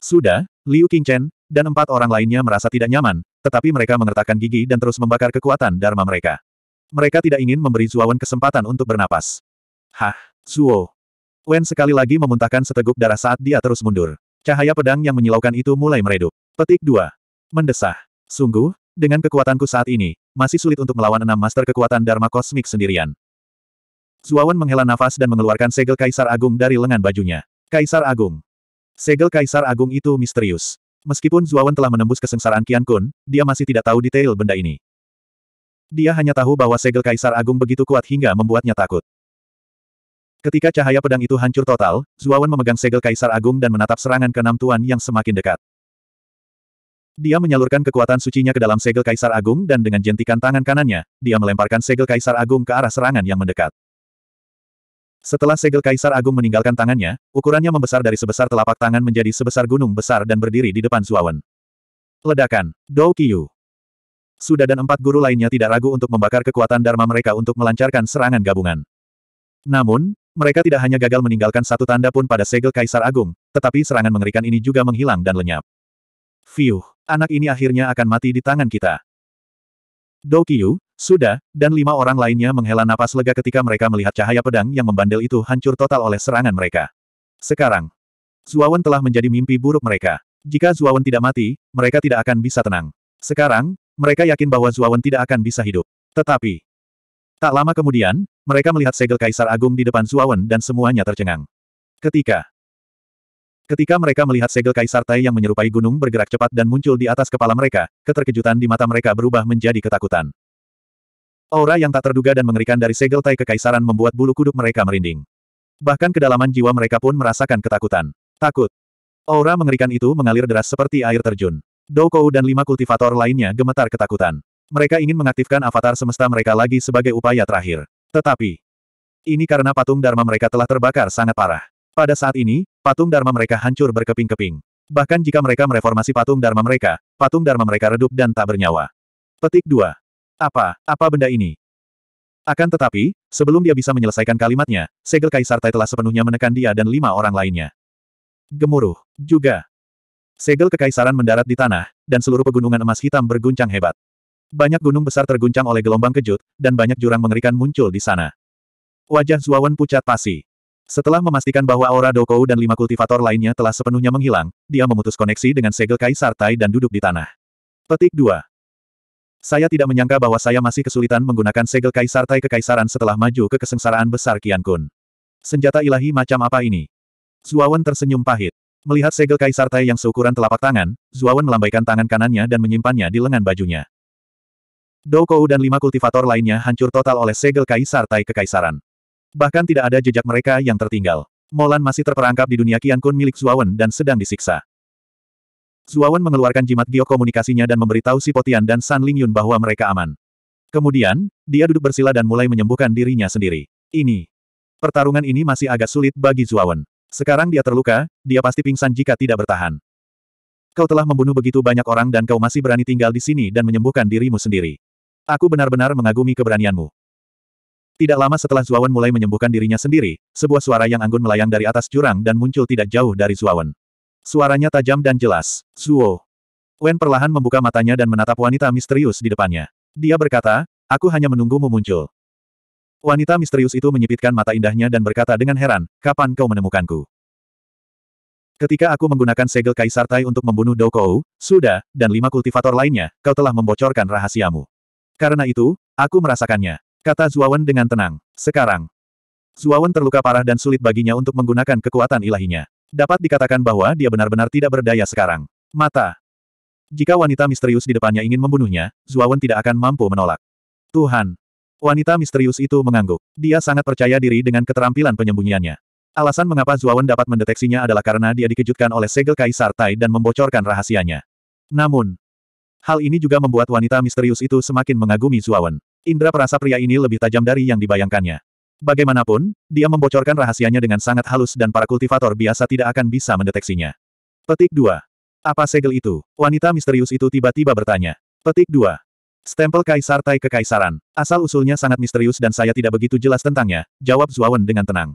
Sudah, Liu Qingchen, dan empat orang lainnya merasa tidak nyaman, tetapi mereka mengertakkan gigi dan terus membakar kekuatan Dharma mereka. Mereka tidak ingin memberi Zuo Wen kesempatan untuk bernapas. Hah, Zuo. Wen sekali lagi memuntahkan seteguk darah saat dia terus mundur. Cahaya pedang yang menyilaukan itu mulai meredup. Petik 2 mendesah. Sungguh, dengan kekuatanku saat ini, masih sulit untuk melawan enam master kekuatan Dharma kosmik sendirian. Zuawan menghela nafas dan mengeluarkan segel Kaisar Agung dari lengan bajunya. Kaisar Agung. Segel Kaisar Agung itu misterius. Meskipun Zuawan telah menembus kesengsaraan Kian Kun, dia masih tidak tahu detail benda ini. Dia hanya tahu bahwa segel Kaisar Agung begitu kuat hingga membuatnya takut. Ketika cahaya pedang itu hancur total, Zuawan memegang segel Kaisar Agung dan menatap serangan keenam tuan yang semakin dekat. Dia menyalurkan kekuatan sucinya ke dalam segel Kaisar Agung dan dengan jentikan tangan kanannya, dia melemparkan segel Kaisar Agung ke arah serangan yang mendekat. Setelah segel Kaisar Agung meninggalkan tangannya, ukurannya membesar dari sebesar telapak tangan menjadi sebesar gunung besar dan berdiri di depan Zuawan. Ledakan. Dou Qiyu. Suda dan empat guru lainnya tidak ragu untuk membakar kekuatan Dharma mereka untuk melancarkan serangan gabungan. Namun, mereka tidak hanya gagal meninggalkan satu tanda pun pada segel Kaisar Agung, tetapi serangan mengerikan ini juga menghilang dan lenyap. Fiuh anak ini akhirnya akan mati di tangan kita. Dou Qiu, Suda, dan lima orang lainnya menghela napas lega ketika mereka melihat cahaya pedang yang membandel itu hancur total oleh serangan mereka. Sekarang, Zuawan telah menjadi mimpi buruk mereka. Jika Zuawan tidak mati, mereka tidak akan bisa tenang. Sekarang, mereka yakin bahwa Zuawan tidak akan bisa hidup. Tetapi, tak lama kemudian, mereka melihat segel Kaisar Agung di depan Zuawan dan semuanya tercengang. Ketika Ketika mereka melihat segel kaisar Tai yang menyerupai gunung bergerak cepat dan muncul di atas kepala mereka, keterkejutan di mata mereka berubah menjadi ketakutan. Aura yang tak terduga dan mengerikan dari segel Tai kekaisaran membuat bulu kuduk mereka merinding. Bahkan kedalaman jiwa mereka pun merasakan ketakutan. Takut. Aura mengerikan itu mengalir deras seperti air terjun. Doukou dan lima kultivator lainnya gemetar ketakutan. Mereka ingin mengaktifkan avatar semesta mereka lagi sebagai upaya terakhir. Tetapi, ini karena patung Dharma mereka telah terbakar sangat parah. Pada saat ini, patung Dharma mereka hancur berkeping-keping. Bahkan jika mereka mereformasi patung Dharma mereka, patung Dharma mereka redup dan tak bernyawa. Petik 2. Apa, apa benda ini? Akan tetapi, sebelum dia bisa menyelesaikan kalimatnya, segel Kaisar Tai telah sepenuhnya menekan dia dan lima orang lainnya. Gemuruh. Juga. Segel kekaisaran mendarat di tanah, dan seluruh pegunungan emas hitam berguncang hebat. Banyak gunung besar terguncang oleh gelombang kejut, dan banyak jurang mengerikan muncul di sana. Wajah Zuawan pucat pasi. Setelah memastikan bahwa aura Dokou dan lima kultivator lainnya telah sepenuhnya menghilang, dia memutus koneksi dengan segel Kaisar Tai dan duduk di tanah. Petik 2. Saya tidak menyangka bahwa saya masih kesulitan menggunakan segel Kaisar Tai kekaisaran setelah maju ke kesengsaraan besar Kian Kun. Senjata ilahi macam apa ini? Zuawan tersenyum pahit. Melihat segel Kaisar Tai yang seukuran telapak tangan, Zuawan melambaikan tangan kanannya dan menyimpannya di lengan bajunya. Dokou dan lima kultivator lainnya hancur total oleh segel Kaisar Tai kekaisaran. Bahkan tidak ada jejak mereka yang tertinggal. Molan masih terperangkap di dunia Qian Kun milik Zuawan dan sedang disiksa. Zuawan mengeluarkan jimat geokomunikasinya dan memberitahu Si Potian dan San Lingyun bahwa mereka aman. Kemudian, dia duduk bersila dan mulai menyembuhkan dirinya sendiri. Ini. Pertarungan ini masih agak sulit bagi Zuawan. Sekarang dia terluka, dia pasti pingsan jika tidak bertahan. Kau telah membunuh begitu banyak orang dan kau masih berani tinggal di sini dan menyembuhkan dirimu sendiri. Aku benar-benar mengagumi keberanianmu. Tidak lama setelah Zuawan mulai menyembuhkan dirinya sendiri, sebuah suara yang anggun melayang dari atas jurang dan muncul tidak jauh dari Zuawan. Suaranya tajam dan jelas. Zuo. Wen perlahan membuka matanya dan menatap wanita misterius di depannya. Dia berkata, aku hanya menunggumu muncul. Wanita misterius itu menyipitkan mata indahnya dan berkata dengan heran, kapan kau menemukanku? Ketika aku menggunakan segel Kaisar Tai untuk membunuh Doukou, Suda, dan lima kultivator lainnya, kau telah membocorkan rahasiamu. Karena itu, aku merasakannya. Kata Zuawan dengan tenang. Sekarang. Zuawan terluka parah dan sulit baginya untuk menggunakan kekuatan ilahinya. Dapat dikatakan bahwa dia benar-benar tidak berdaya sekarang. Mata. Jika wanita misterius di depannya ingin membunuhnya, Zuawan tidak akan mampu menolak. Tuhan. Wanita misterius itu mengangguk. Dia sangat percaya diri dengan keterampilan penyembunyiannya. Alasan mengapa Zuawan dapat mendeteksinya adalah karena dia dikejutkan oleh segel Kaisar Tai dan membocorkan rahasianya. Namun, hal ini juga membuat wanita misterius itu semakin mengagumi Zuawan. Indra perasa pria ini lebih tajam dari yang dibayangkannya. Bagaimanapun, dia membocorkan rahasianya dengan sangat halus dan para kultivator biasa tidak akan bisa mendeteksinya. Petik 2. Apa segel itu? Wanita misterius itu tiba-tiba bertanya. Petik 2. Stempel kaisar Tai Kekaisaran. Asal-usulnya sangat misterius dan saya tidak begitu jelas tentangnya, jawab Zuawan dengan tenang.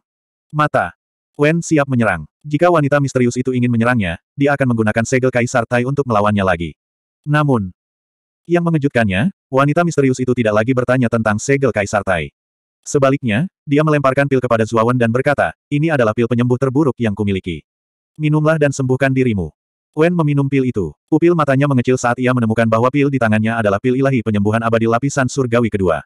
Mata. Wen siap menyerang. Jika wanita misterius itu ingin menyerangnya, dia akan menggunakan segel kaisar Tai untuk melawannya lagi. Namun, yang mengejutkannya, wanita misterius itu tidak lagi bertanya tentang segel Kaisar Tai. Sebaliknya, dia melemparkan pil kepada Zuawan dan berkata, ini adalah pil penyembuh terburuk yang kumiliki. Minumlah dan sembuhkan dirimu. Wen meminum pil itu. Pupil matanya mengecil saat ia menemukan bahwa pil di tangannya adalah pil ilahi penyembuhan abadi lapisan surgawi kedua.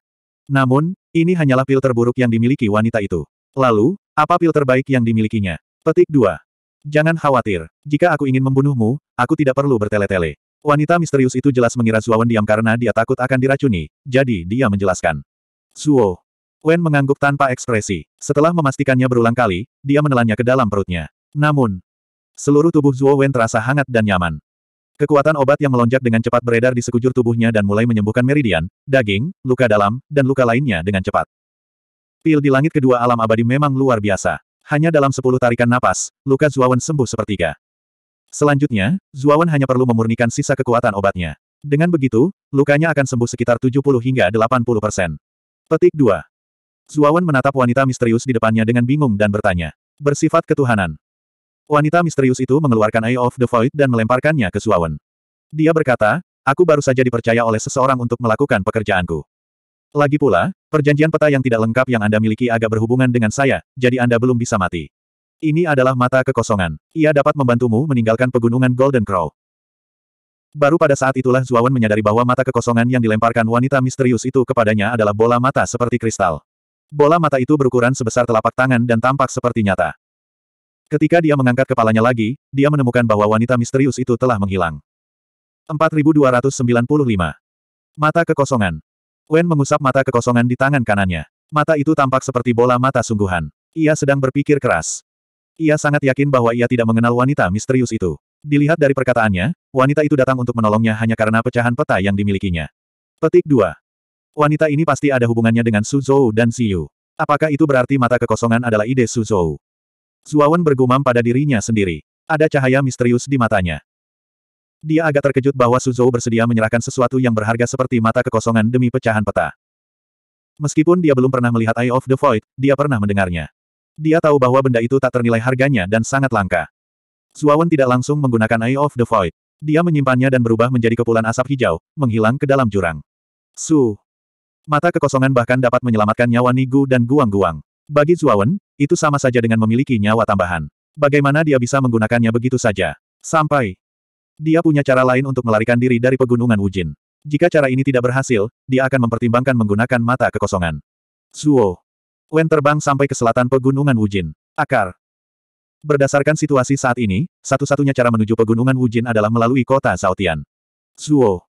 Namun, ini hanyalah pil terburuk yang dimiliki wanita itu. Lalu, apa pil terbaik yang dimilikinya? Petik 2. Jangan khawatir, jika aku ingin membunuhmu, aku tidak perlu bertele-tele. Wanita misterius itu jelas mengira Zuo Wen diam karena dia takut akan diracuni, jadi dia menjelaskan. Zuo. Wen mengangguk tanpa ekspresi. Setelah memastikannya berulang kali, dia menelannya ke dalam perutnya. Namun, seluruh tubuh Zuo Wen terasa hangat dan nyaman. Kekuatan obat yang melonjak dengan cepat beredar di sekujur tubuhnya dan mulai menyembuhkan meridian, daging, luka dalam, dan luka lainnya dengan cepat. Pil di langit kedua alam abadi memang luar biasa. Hanya dalam sepuluh tarikan napas, luka Zuo Zuawan sembuh sepertiga. Selanjutnya, Zuawan hanya perlu memurnikan sisa kekuatan obatnya. Dengan begitu, lukanya akan sembuh sekitar 70 hingga 80 persen. Petik 2. Zuawan menatap wanita misterius di depannya dengan bingung dan bertanya. Bersifat ketuhanan. Wanita misterius itu mengeluarkan Eye of the Void dan melemparkannya ke Zuawan. Dia berkata, aku baru saja dipercaya oleh seseorang untuk melakukan pekerjaanku. Lagi pula, perjanjian peta yang tidak lengkap yang Anda miliki agak berhubungan dengan saya, jadi Anda belum bisa mati. Ini adalah mata kekosongan. Ia dapat membantumu meninggalkan pegunungan Golden Crow. Baru pada saat itulah Zuawan menyadari bahwa mata kekosongan yang dilemparkan wanita misterius itu kepadanya adalah bola mata seperti kristal. Bola mata itu berukuran sebesar telapak tangan dan tampak seperti nyata. Ketika dia mengangkat kepalanya lagi, dia menemukan bahwa wanita misterius itu telah menghilang. 4295. Mata kekosongan. Wen mengusap mata kekosongan di tangan kanannya. Mata itu tampak seperti bola mata sungguhan. Ia sedang berpikir keras. Ia sangat yakin bahwa ia tidak mengenal wanita misterius itu. Dilihat dari perkataannya, wanita itu datang untuk menolongnya hanya karena pecahan peta yang dimilikinya. Petik 2. Wanita ini pasti ada hubungannya dengan Suzhou dan Xiu. Apakah itu berarti mata kekosongan adalah ide Suzhou? Zuawan bergumam pada dirinya sendiri. Ada cahaya misterius di matanya. Dia agak terkejut bahwa Suzhou bersedia menyerahkan sesuatu yang berharga seperti mata kekosongan demi pecahan peta. Meskipun dia belum pernah melihat Eye of the Void, dia pernah mendengarnya. Dia tahu bahwa benda itu tak ternilai harganya dan sangat langka. Suawan tidak langsung menggunakan Eye of the Void. Dia menyimpannya dan berubah menjadi kepulan asap hijau, menghilang ke dalam jurang. Su. Mata kekosongan bahkan dapat menyelamatkan nyawa Nigu dan Guang-Guang. Bagi Zuawan, itu sama saja dengan memiliki nyawa tambahan. Bagaimana dia bisa menggunakannya begitu saja? Sampai. Dia punya cara lain untuk melarikan diri dari pegunungan Wujin. Jika cara ini tidak berhasil, dia akan mempertimbangkan menggunakan mata kekosongan. Suo. Wen terbang sampai ke selatan pegunungan Wujin. Akar. Berdasarkan situasi saat ini, satu-satunya cara menuju pegunungan Wujin adalah melalui kota Zautian. Zuo.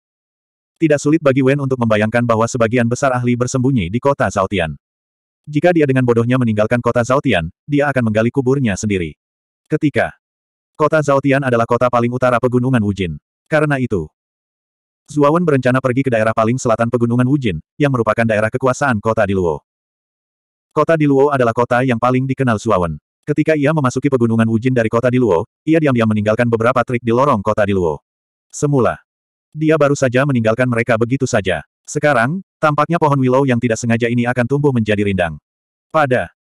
Tidak sulit bagi Wen untuk membayangkan bahwa sebagian besar ahli bersembunyi di kota Zautian. Jika dia dengan bodohnya meninggalkan kota Zautian, dia akan menggali kuburnya sendiri. Ketika kota Zautian adalah kota paling utara pegunungan Wujin. Karena itu, Wen berencana pergi ke daerah paling selatan pegunungan Wujin, yang merupakan daerah kekuasaan kota di Luo. Kota di Luo adalah kota yang paling dikenal Suawen. Ketika ia memasuki pegunungan Wujin dari kota di Luo, ia diam-diam meninggalkan beberapa trik di lorong kota di Luo. Semula, dia baru saja meninggalkan mereka begitu saja. Sekarang, tampaknya pohon willow yang tidak sengaja ini akan tumbuh menjadi rindang. Pada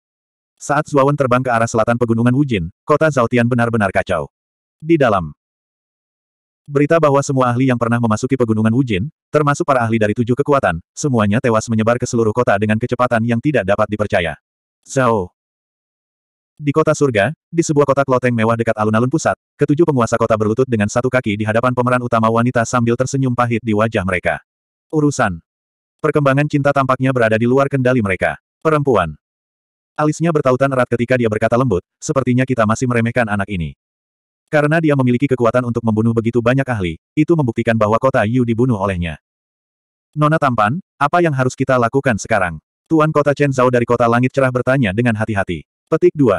saat Zuawan terbang ke arah selatan pegunungan Wujin, kota Zautian benar-benar kacau. Di dalam Berita bahwa semua ahli yang pernah memasuki pegunungan Wujin, termasuk para ahli dari tujuh kekuatan, semuanya tewas menyebar ke seluruh kota dengan kecepatan yang tidak dapat dipercaya. Zhao. Di kota surga, di sebuah kota loteng mewah dekat alun-alun pusat, ketujuh penguasa kota berlutut dengan satu kaki di hadapan pemeran utama wanita sambil tersenyum pahit di wajah mereka. Urusan. Perkembangan cinta tampaknya berada di luar kendali mereka. Perempuan. Alisnya bertautan erat ketika dia berkata lembut, sepertinya kita masih meremehkan anak ini. Karena dia memiliki kekuatan untuk membunuh begitu banyak ahli, itu membuktikan bahwa kota Yu dibunuh olehnya. Nona tampan, apa yang harus kita lakukan sekarang? Tuan kota Chen Zhao dari kota langit cerah bertanya dengan hati-hati. Petik 2.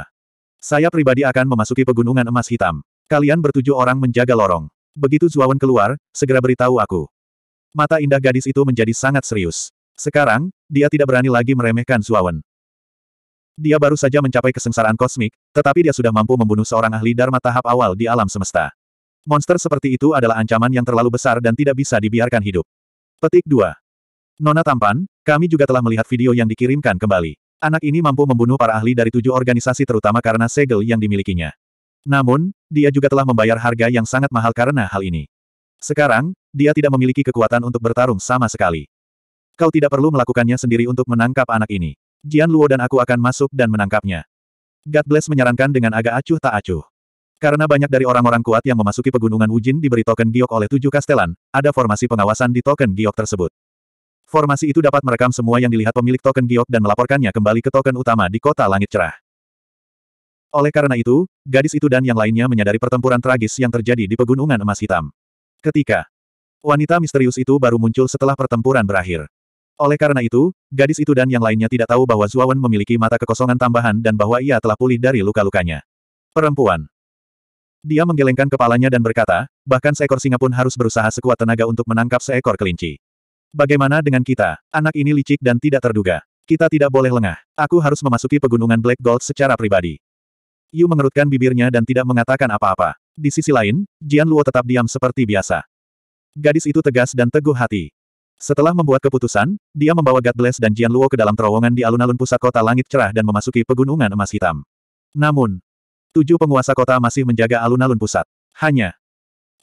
Saya pribadi akan memasuki pegunungan emas hitam. Kalian bertujuh orang menjaga lorong. Begitu Zuawan keluar, segera beritahu aku. Mata indah gadis itu menjadi sangat serius. Sekarang, dia tidak berani lagi meremehkan Zuawan. Dia baru saja mencapai kesengsaraan kosmik, tetapi dia sudah mampu membunuh seorang ahli Dharma tahap awal di alam semesta. Monster seperti itu adalah ancaman yang terlalu besar dan tidak bisa dibiarkan hidup. Petik 2. Nona Tampan, kami juga telah melihat video yang dikirimkan kembali. Anak ini mampu membunuh para ahli dari tujuh organisasi terutama karena segel yang dimilikinya. Namun, dia juga telah membayar harga yang sangat mahal karena hal ini. Sekarang, dia tidak memiliki kekuatan untuk bertarung sama sekali. Kau tidak perlu melakukannya sendiri untuk menangkap anak ini. Jian Luo dan aku akan masuk dan menangkapnya. God Bless menyarankan dengan agak acuh tak acuh. Karena banyak dari orang-orang kuat yang memasuki pegunungan Wujin diberi token giok oleh tujuh kastelan, ada formasi pengawasan di token giok tersebut. Formasi itu dapat merekam semua yang dilihat pemilik token giok dan melaporkannya kembali ke token utama di kota langit cerah. Oleh karena itu, gadis itu dan yang lainnya menyadari pertempuran tragis yang terjadi di pegunungan emas hitam. Ketika wanita misterius itu baru muncul setelah pertempuran berakhir. Oleh karena itu, gadis itu dan yang lainnya tidak tahu bahwa Zuawan memiliki mata kekosongan tambahan dan bahwa ia telah pulih dari luka-lukanya. Perempuan. Dia menggelengkan kepalanya dan berkata, bahkan seekor singa pun harus berusaha sekuat tenaga untuk menangkap seekor kelinci. Bagaimana dengan kita? Anak ini licik dan tidak terduga. Kita tidak boleh lengah. Aku harus memasuki pegunungan Black Gold secara pribadi. Yu mengerutkan bibirnya dan tidak mengatakan apa-apa. Di sisi lain, Jian Luo tetap diam seperti biasa. Gadis itu tegas dan teguh hati. Setelah membuat keputusan, dia membawa God Bless dan Jian Luo ke dalam terowongan di alun-alun pusat kota langit cerah dan memasuki pegunungan emas hitam. Namun, tujuh penguasa kota masih menjaga alun-alun pusat. Hanya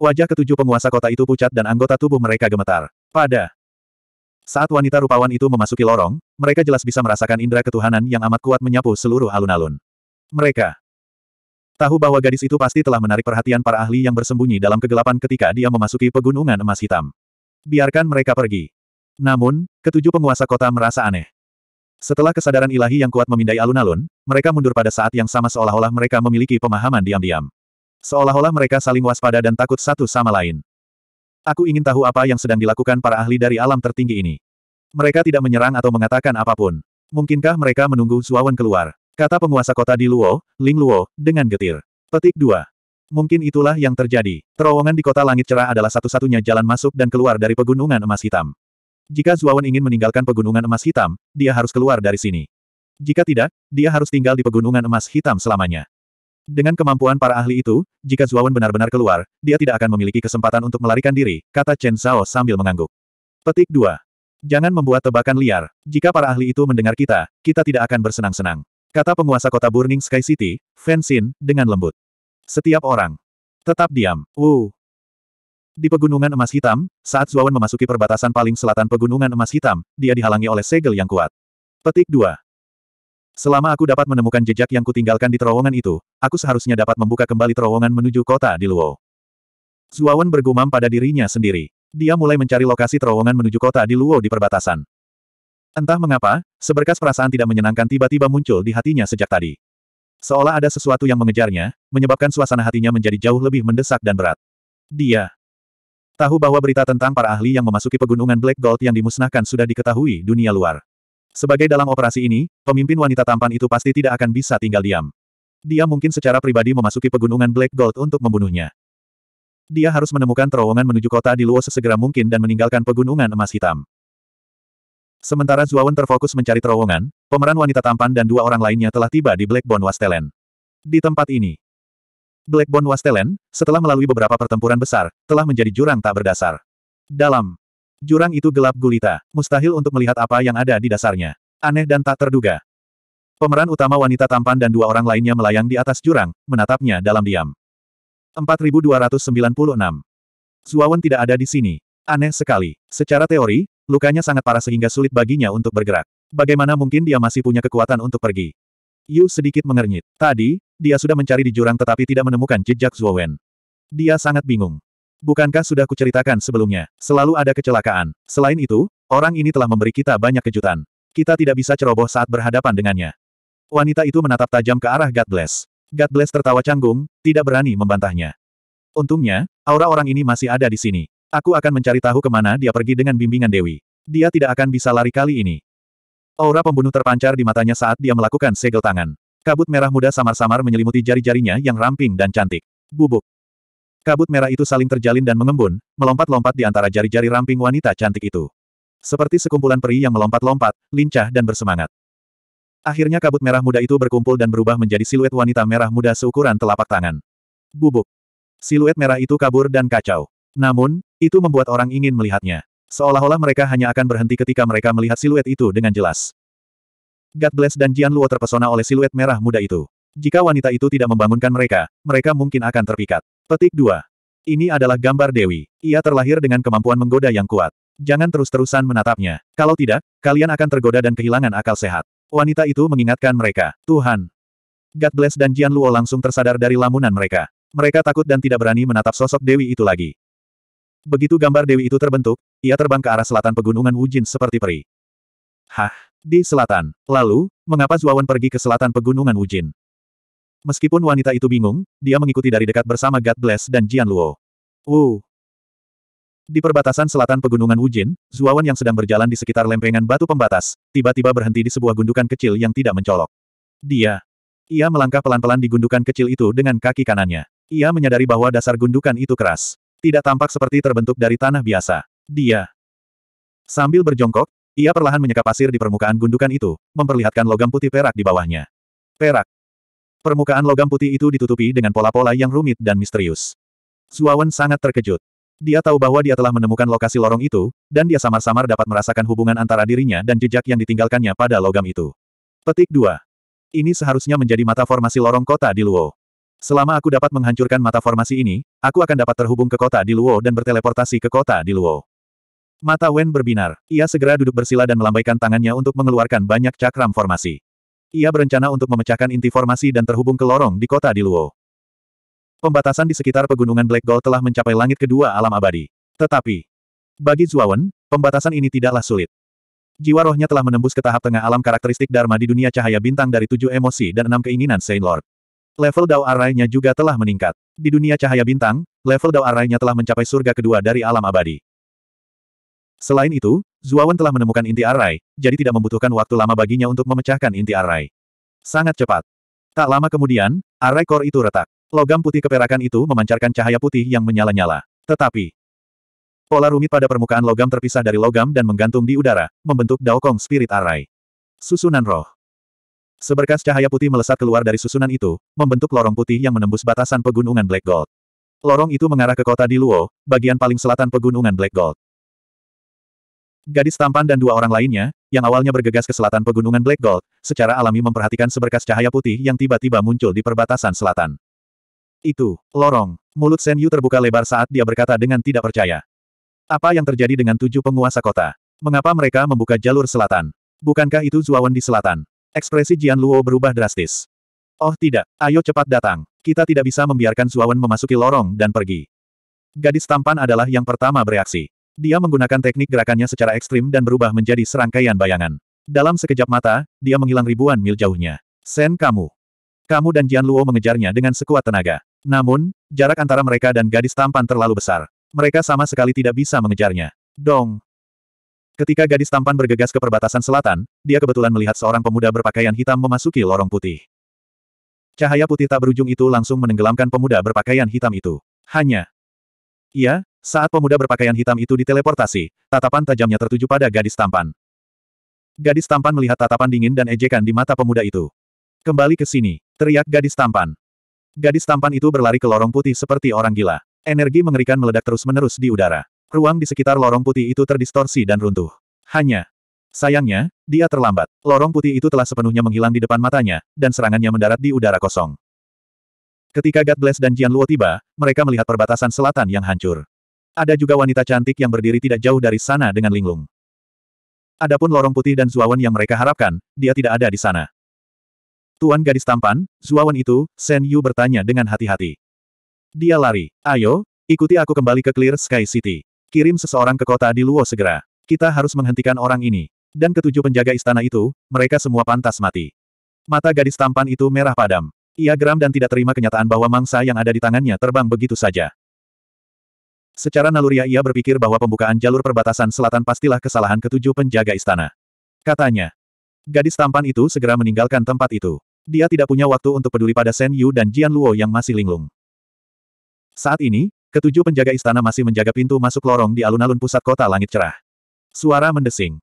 wajah ketujuh penguasa kota itu pucat dan anggota tubuh mereka gemetar. Pada saat wanita rupawan itu memasuki lorong, mereka jelas bisa merasakan indera ketuhanan yang amat kuat menyapu seluruh alun-alun. Mereka tahu bahwa gadis itu pasti telah menarik perhatian para ahli yang bersembunyi dalam kegelapan ketika dia memasuki pegunungan emas hitam. Biarkan mereka pergi. Namun, ketujuh penguasa kota merasa aneh. Setelah kesadaran ilahi yang kuat memindai alun-alun, mereka mundur pada saat yang sama seolah-olah mereka memiliki pemahaman diam-diam. Seolah-olah mereka saling waspada dan takut satu sama lain. Aku ingin tahu apa yang sedang dilakukan para ahli dari alam tertinggi ini. Mereka tidak menyerang atau mengatakan apapun. Mungkinkah mereka menunggu Zuawan keluar? Kata penguasa kota di Luo, Ling Luo, dengan getir. Petik 2. Mungkin itulah yang terjadi. Terowongan di kota langit cerah adalah satu-satunya jalan masuk dan keluar dari pegunungan emas hitam. Jika Zuawan ingin meninggalkan pegunungan emas hitam, dia harus keluar dari sini. Jika tidak, dia harus tinggal di pegunungan emas hitam selamanya. Dengan kemampuan para ahli itu, jika Zuawan benar-benar keluar, dia tidak akan memiliki kesempatan untuk melarikan diri, kata Chen Zhao sambil mengangguk. Petik 2. Jangan membuat tebakan liar. Jika para ahli itu mendengar kita, kita tidak akan bersenang-senang. Kata penguasa kota Burning Sky City, Fensin, dengan lembut. Setiap orang. Tetap diam. Uh. Di Pegunungan Emas Hitam, saat Zuawan memasuki perbatasan paling selatan Pegunungan Emas Hitam, dia dihalangi oleh segel yang kuat. Petik 2. Selama aku dapat menemukan jejak yang kutinggalkan di terowongan itu, aku seharusnya dapat membuka kembali terowongan menuju kota di Luo. Zuawan bergumam pada dirinya sendiri. Dia mulai mencari lokasi terowongan menuju kota di Luo di perbatasan. Entah mengapa, seberkas perasaan tidak menyenangkan tiba-tiba muncul di hatinya sejak tadi. Seolah ada sesuatu yang mengejarnya, menyebabkan suasana hatinya menjadi jauh lebih mendesak dan berat. Dia tahu bahwa berita tentang para ahli yang memasuki pegunungan Black Gold yang dimusnahkan sudah diketahui dunia luar. Sebagai dalam operasi ini, pemimpin wanita tampan itu pasti tidak akan bisa tinggal diam. Dia mungkin secara pribadi memasuki pegunungan Black Gold untuk membunuhnya. Dia harus menemukan terowongan menuju kota di Luo sesegera mungkin dan meninggalkan pegunungan emas hitam. Sementara Zuawan terfokus mencari terowongan, pemeran wanita tampan dan dua orang lainnya telah tiba di Blackbone Wastelen. Di tempat ini, Blackbone Wastelen, setelah melalui beberapa pertempuran besar, telah menjadi jurang tak berdasar. Dalam jurang itu gelap gulita, mustahil untuk melihat apa yang ada di dasarnya. Aneh dan tak terduga. Pemeran utama wanita tampan dan dua orang lainnya melayang di atas jurang, menatapnya dalam diam. 4296. Zuawan tidak ada di sini. Aneh sekali. Secara teori, Lukanya sangat parah sehingga sulit baginya untuk bergerak. Bagaimana mungkin dia masih punya kekuatan untuk pergi? Yu sedikit mengernyit. Tadi, dia sudah mencari di jurang tetapi tidak menemukan jejak Wen. Dia sangat bingung. Bukankah sudah kuceritakan sebelumnya, selalu ada kecelakaan. Selain itu, orang ini telah memberi kita banyak kejutan. Kita tidak bisa ceroboh saat berhadapan dengannya. Wanita itu menatap tajam ke arah God Bless. God Bless tertawa canggung, tidak berani membantahnya. Untungnya, aura orang ini masih ada di sini. Aku akan mencari tahu kemana dia pergi dengan bimbingan Dewi. Dia tidak akan bisa lari kali ini. Aura pembunuh terpancar di matanya saat dia melakukan segel tangan. Kabut merah muda samar-samar menyelimuti jari-jarinya yang ramping dan cantik. Bubuk. Kabut merah itu saling terjalin dan mengembun, melompat-lompat di antara jari-jari ramping wanita cantik itu. Seperti sekumpulan peri yang melompat-lompat, lincah dan bersemangat. Akhirnya kabut merah muda itu berkumpul dan berubah menjadi siluet wanita merah muda seukuran telapak tangan. Bubuk. Siluet merah itu kabur dan kacau. Namun, itu membuat orang ingin melihatnya. Seolah-olah mereka hanya akan berhenti ketika mereka melihat siluet itu dengan jelas. God Bless dan Jian Luo terpesona oleh siluet merah muda itu. Jika wanita itu tidak membangunkan mereka, mereka mungkin akan terpikat. Petik 2. Ini adalah gambar Dewi. Ia terlahir dengan kemampuan menggoda yang kuat. Jangan terus-terusan menatapnya. Kalau tidak, kalian akan tergoda dan kehilangan akal sehat. Wanita itu mengingatkan mereka, Tuhan. God Bless dan Jian Luo langsung tersadar dari lamunan mereka. Mereka takut dan tidak berani menatap sosok Dewi itu lagi. Begitu gambar Dewi itu terbentuk, ia terbang ke arah selatan pegunungan Wujin seperti peri. Hah? Di selatan. Lalu, mengapa Zuawan pergi ke selatan pegunungan Wujin? Meskipun wanita itu bingung, dia mengikuti dari dekat bersama God Bless dan Jian Luo. Uh. Di perbatasan selatan pegunungan Wujin, Zuawan yang sedang berjalan di sekitar lempengan batu pembatas, tiba-tiba berhenti di sebuah gundukan kecil yang tidak mencolok. Dia. Ia melangkah pelan-pelan di gundukan kecil itu dengan kaki kanannya. Ia menyadari bahwa dasar gundukan itu keras. Tidak tampak seperti terbentuk dari tanah biasa. Dia. Sambil berjongkok, ia perlahan menyeka pasir di permukaan gundukan itu, memperlihatkan logam putih perak di bawahnya. Perak. Permukaan logam putih itu ditutupi dengan pola-pola yang rumit dan misterius. Zuawan sangat terkejut. Dia tahu bahwa dia telah menemukan lokasi lorong itu, dan dia samar-samar dapat merasakan hubungan antara dirinya dan jejak yang ditinggalkannya pada logam itu. Petik 2. Ini seharusnya menjadi mata formasi lorong kota di Luo. Selama aku dapat menghancurkan mata formasi ini, aku akan dapat terhubung ke kota di Luo dan berteleportasi ke kota di Luo. Mata Wen berbinar. Ia segera duduk bersila dan melambaikan tangannya untuk mengeluarkan banyak cakram formasi. Ia berencana untuk memecahkan inti formasi dan terhubung ke lorong di kota di Luo. Pembatasan di sekitar pegunungan Black Gold telah mencapai langit kedua alam abadi. Tetapi, bagi Zuawan, pembatasan ini tidaklah sulit. Jiwa rohnya telah menembus ke tahap tengah alam karakteristik Dharma di dunia cahaya bintang dari tujuh emosi dan enam keinginan Saint Lord level Dao araynya nya juga telah meningkat. Di dunia cahaya bintang, level Dao araynya nya telah mencapai surga kedua dari alam abadi. Selain itu, Zuawan telah menemukan inti aray, jadi tidak membutuhkan waktu lama baginya untuk memecahkan inti aray. Sangat cepat. Tak lama kemudian, aray core itu retak. Logam putih keperakan itu memancarkan cahaya putih yang menyala-nyala. Tetapi, pola rumit pada permukaan logam terpisah dari logam dan menggantung di udara, membentuk Daokong Spirit aray. Susunan roh. Seberkas cahaya putih melesat keluar dari susunan itu, membentuk lorong putih yang menembus batasan pegunungan Black Gold. Lorong itu mengarah ke kota di Luo, bagian paling selatan pegunungan Black Gold. Gadis tampan dan dua orang lainnya, yang awalnya bergegas ke selatan pegunungan Black Gold, secara alami memperhatikan seberkas cahaya putih yang tiba-tiba muncul di perbatasan selatan. Itu, lorong. Mulut Sen Yu terbuka lebar saat dia berkata dengan tidak percaya. Apa yang terjadi dengan tujuh penguasa kota? Mengapa mereka membuka jalur selatan? Bukankah itu Zuawan di selatan? Ekspresi Jian Luo berubah drastis. Oh tidak, ayo cepat datang. Kita tidak bisa membiarkan Zuawan memasuki lorong dan pergi. Gadis tampan adalah yang pertama bereaksi. Dia menggunakan teknik gerakannya secara ekstrim dan berubah menjadi serangkaian bayangan. Dalam sekejap mata, dia menghilang ribuan mil jauhnya. Sen kamu. Kamu dan Jian Luo mengejarnya dengan sekuat tenaga. Namun, jarak antara mereka dan gadis tampan terlalu besar. Mereka sama sekali tidak bisa mengejarnya. Dong, Ketika gadis tampan bergegas ke perbatasan selatan, dia kebetulan melihat seorang pemuda berpakaian hitam memasuki lorong putih. Cahaya putih tak berujung itu langsung menenggelamkan pemuda berpakaian hitam itu. Hanya. Iya, saat pemuda berpakaian hitam itu diteleportasi, tatapan tajamnya tertuju pada gadis tampan. Gadis tampan melihat tatapan dingin dan ejekan di mata pemuda itu. Kembali ke sini, teriak gadis tampan. Gadis tampan itu berlari ke lorong putih seperti orang gila. Energi mengerikan meledak terus-menerus di udara. Ruang di sekitar lorong putih itu terdistorsi dan runtuh. Hanya. Sayangnya, dia terlambat. Lorong putih itu telah sepenuhnya menghilang di depan matanya, dan serangannya mendarat di udara kosong. Ketika God Bless dan Jian Luo tiba, mereka melihat perbatasan selatan yang hancur. Ada juga wanita cantik yang berdiri tidak jauh dari sana dengan linglung. Adapun lorong putih dan Zuawan yang mereka harapkan, dia tidak ada di sana. Tuan gadis tampan, Zuawan itu, Shen Yu bertanya dengan hati-hati. Dia lari. Ayo, ikuti aku kembali ke Clear Sky City. Kirim seseorang ke kota di Luo segera. Kita harus menghentikan orang ini. Dan ketujuh penjaga istana itu, mereka semua pantas mati. Mata gadis tampan itu merah padam. Ia geram dan tidak terima kenyataan bahwa mangsa yang ada di tangannya terbang begitu saja. Secara naluriah ia berpikir bahwa pembukaan jalur perbatasan selatan pastilah kesalahan ketujuh penjaga istana. Katanya. Gadis tampan itu segera meninggalkan tempat itu. Dia tidak punya waktu untuk peduli pada Shen Yu dan Jian Luo yang masih linglung. Saat ini, Ketujuh penjaga istana masih menjaga pintu masuk lorong di alun-alun pusat kota langit cerah. Suara mendesing.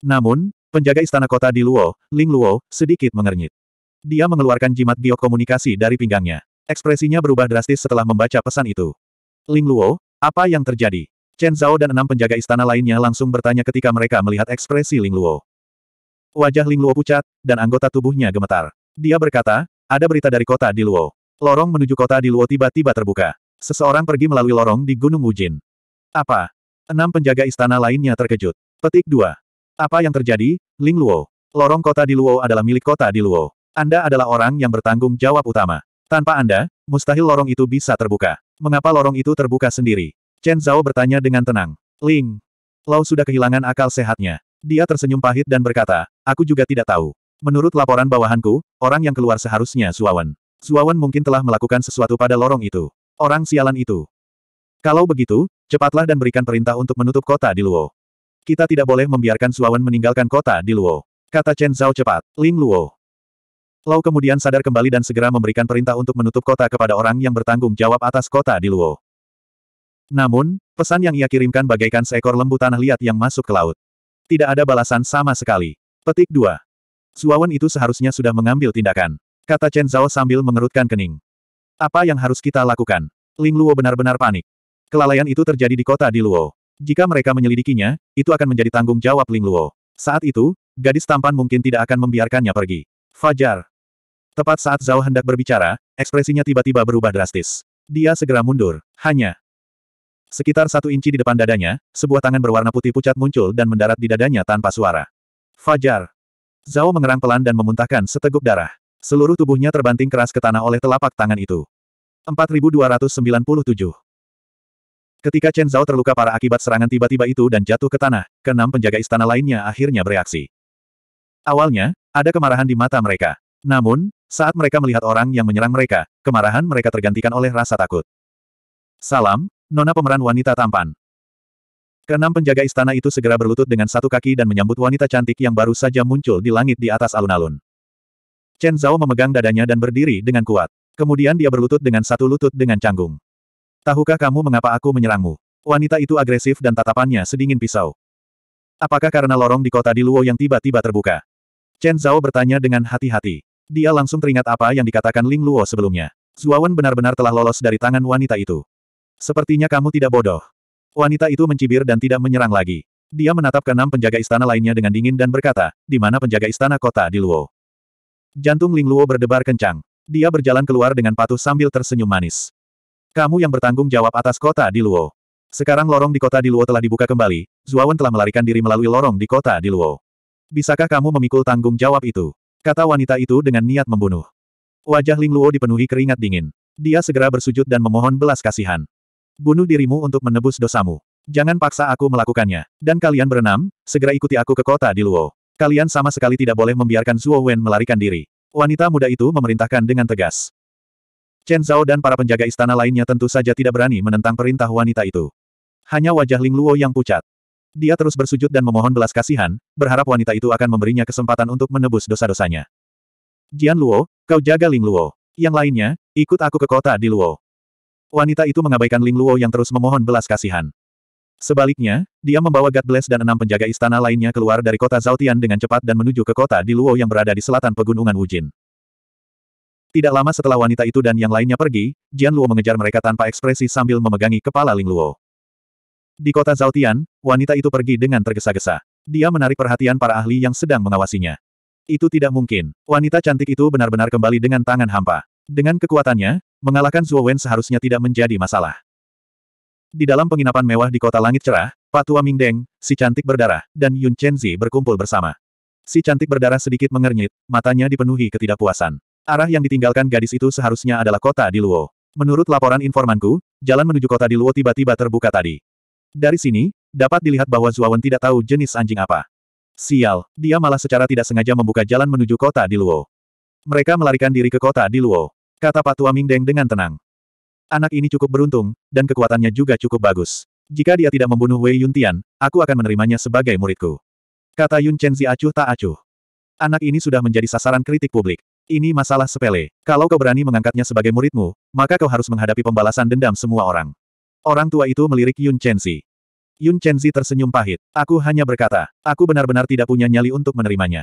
Namun, penjaga istana kota di Luo, Ling Luo, sedikit mengernyit. Dia mengeluarkan jimat giok dari pinggangnya. Ekspresinya berubah drastis setelah membaca pesan itu. Ling Luo, apa yang terjadi? Chen Zhao dan enam penjaga istana lainnya langsung bertanya ketika mereka melihat ekspresi Ling Luo. Wajah Ling Luo pucat, dan anggota tubuhnya gemetar. Dia berkata, ada berita dari kota di Luo. Lorong menuju kota di Luo tiba-tiba terbuka. Seseorang pergi melalui lorong di Gunung Wujin. Apa? Enam penjaga istana lainnya terkejut. Petik 2. Apa yang terjadi, Ling Luo? Lorong kota di Luo adalah milik kota di Luo. Anda adalah orang yang bertanggung jawab utama. Tanpa Anda, mustahil lorong itu bisa terbuka. Mengapa lorong itu terbuka sendiri? Chen Zhao bertanya dengan tenang. Ling. Lau sudah kehilangan akal sehatnya. Dia tersenyum pahit dan berkata, aku juga tidak tahu. Menurut laporan bawahanku, orang yang keluar seharusnya Suawan. Suawan mungkin telah melakukan sesuatu pada lorong itu. Orang sialan itu. Kalau begitu, cepatlah dan berikan perintah untuk menutup kota di Luo. Kita tidak boleh membiarkan Suawan meninggalkan kota di Luo. Kata Chen Zhao cepat, Ling Luo. Lau kemudian sadar kembali dan segera memberikan perintah untuk menutup kota kepada orang yang bertanggung jawab atas kota di Luo. Namun, pesan yang ia kirimkan bagaikan seekor lembu tanah liat yang masuk ke laut. Tidak ada balasan sama sekali. Petik 2. Suawan itu seharusnya sudah mengambil tindakan. Kata Chen Zhao sambil mengerutkan kening. Apa yang harus kita lakukan? Ling Luo benar-benar panik. Kelalaian itu terjadi di kota di Luo. Jika mereka menyelidikinya, itu akan menjadi tanggung jawab Ling Luo. Saat itu, gadis tampan mungkin tidak akan membiarkannya pergi. Fajar. Tepat saat Zhao hendak berbicara, ekspresinya tiba-tiba berubah drastis. Dia segera mundur. Hanya. Sekitar satu inci di depan dadanya, sebuah tangan berwarna putih pucat muncul dan mendarat di dadanya tanpa suara. Fajar. Zhao mengerang pelan dan memuntahkan seteguk darah. Seluruh tubuhnya terbanting keras ke tanah oleh telapak tangan itu. 4297 Ketika Chen Zhao terluka para akibat serangan tiba-tiba itu dan jatuh ke tanah, keenam penjaga istana lainnya akhirnya bereaksi. Awalnya, ada kemarahan di mata mereka. Namun, saat mereka melihat orang yang menyerang mereka, kemarahan mereka tergantikan oleh rasa takut. Salam, Nona pemeran wanita tampan. Keenam penjaga istana itu segera berlutut dengan satu kaki dan menyambut wanita cantik yang baru saja muncul di langit di atas alun-alun. Chen Zhao memegang dadanya dan berdiri dengan kuat. Kemudian dia berlutut dengan satu lutut dengan canggung. Tahukah kamu mengapa aku menyerangmu? Wanita itu agresif dan tatapannya sedingin pisau. Apakah karena lorong di kota di Luo yang tiba-tiba terbuka? Chen Zhao bertanya dengan hati-hati. Dia langsung teringat apa yang dikatakan Ling Luo sebelumnya. Zuawan benar-benar telah lolos dari tangan wanita itu. Sepertinya kamu tidak bodoh. Wanita itu mencibir dan tidak menyerang lagi. Dia menatap keenam penjaga istana lainnya dengan dingin dan berkata, di mana penjaga istana kota di Luo? Jantung Ling Luo berdebar kencang. Dia berjalan keluar dengan patuh sambil tersenyum manis. Kamu yang bertanggung jawab atas kota di Luo. Sekarang lorong di kota di Luo telah dibuka kembali, Zuawan telah melarikan diri melalui lorong di kota di Luo. Bisakah kamu memikul tanggung jawab itu? Kata wanita itu dengan niat membunuh. Wajah Ling Luo dipenuhi keringat dingin. Dia segera bersujud dan memohon belas kasihan. Bunuh dirimu untuk menebus dosamu. Jangan paksa aku melakukannya. Dan kalian berenam, segera ikuti aku ke kota di Luo. Kalian sama sekali tidak boleh membiarkan Zuo Wen melarikan diri. Wanita muda itu memerintahkan dengan tegas. Chen Zhao dan para penjaga istana lainnya tentu saja tidak berani menentang perintah wanita itu. Hanya wajah Ling Luo yang pucat. Dia terus bersujud dan memohon belas kasihan, berharap wanita itu akan memberinya kesempatan untuk menebus dosa-dosanya. Jian Luo, kau jaga Ling Luo. Yang lainnya, ikut aku ke kota di Luo. Wanita itu mengabaikan Ling Luo yang terus memohon belas kasihan. Sebaliknya, dia membawa God Bless dan enam penjaga istana lainnya keluar dari kota Zautian dengan cepat dan menuju ke kota di Luo yang berada di selatan pegunungan Wujin. Tidak lama setelah wanita itu dan yang lainnya pergi, Jian Luo mengejar mereka tanpa ekspresi sambil memegangi kepala Ling Luo. Di kota Zautian, wanita itu pergi dengan tergesa-gesa. Dia menarik perhatian para ahli yang sedang mengawasinya. Itu tidak mungkin. Wanita cantik itu benar-benar kembali dengan tangan hampa. Dengan kekuatannya, mengalahkan Zhuo Wen seharusnya tidak menjadi masalah. Di dalam penginapan mewah di kota langit cerah, Patua Mingdeng, si cantik berdarah, dan Yun Chenzi berkumpul bersama. Si cantik berdarah sedikit mengernyit, matanya dipenuhi ketidakpuasan. Arah yang ditinggalkan gadis itu seharusnya adalah kota di Luo. Menurut laporan informanku, jalan menuju kota di Luo tiba-tiba terbuka tadi. Dari sini, dapat dilihat bahwa Zuawan tidak tahu jenis anjing apa. Sial, dia malah secara tidak sengaja membuka jalan menuju kota di Luo. Mereka melarikan diri ke kota di Luo. Kata Patua Mingdeng dengan tenang. Anak ini cukup beruntung, dan kekuatannya juga cukup bagus. Jika dia tidak membunuh Wei Yuntian, aku akan menerimanya sebagai muridku. Kata Yun Chenzi acuh tak acuh. Anak ini sudah menjadi sasaran kritik publik. Ini masalah sepele. Kalau kau berani mengangkatnya sebagai muridmu, maka kau harus menghadapi pembalasan dendam semua orang. Orang tua itu melirik Yun Chenzi. Yun Chenzi tersenyum pahit. Aku hanya berkata, aku benar-benar tidak punya nyali untuk menerimanya.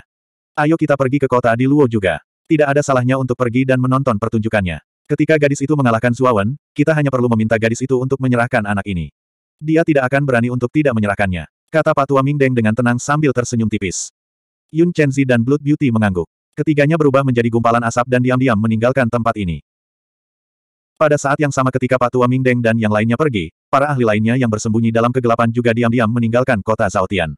Ayo kita pergi ke kota di Luo juga. Tidak ada salahnya untuk pergi dan menonton pertunjukannya. Ketika gadis itu mengalahkan Zuawan, kita hanya perlu meminta gadis itu untuk menyerahkan anak ini. Dia tidak akan berani untuk tidak menyerahkannya, kata Patua Deng dengan tenang sambil tersenyum tipis. Yun Chenzi dan Blood Beauty mengangguk. Ketiganya berubah menjadi gumpalan asap dan diam-diam meninggalkan tempat ini. Pada saat yang sama ketika Patua Deng dan yang lainnya pergi, para ahli lainnya yang bersembunyi dalam kegelapan juga diam-diam meninggalkan kota Zautian.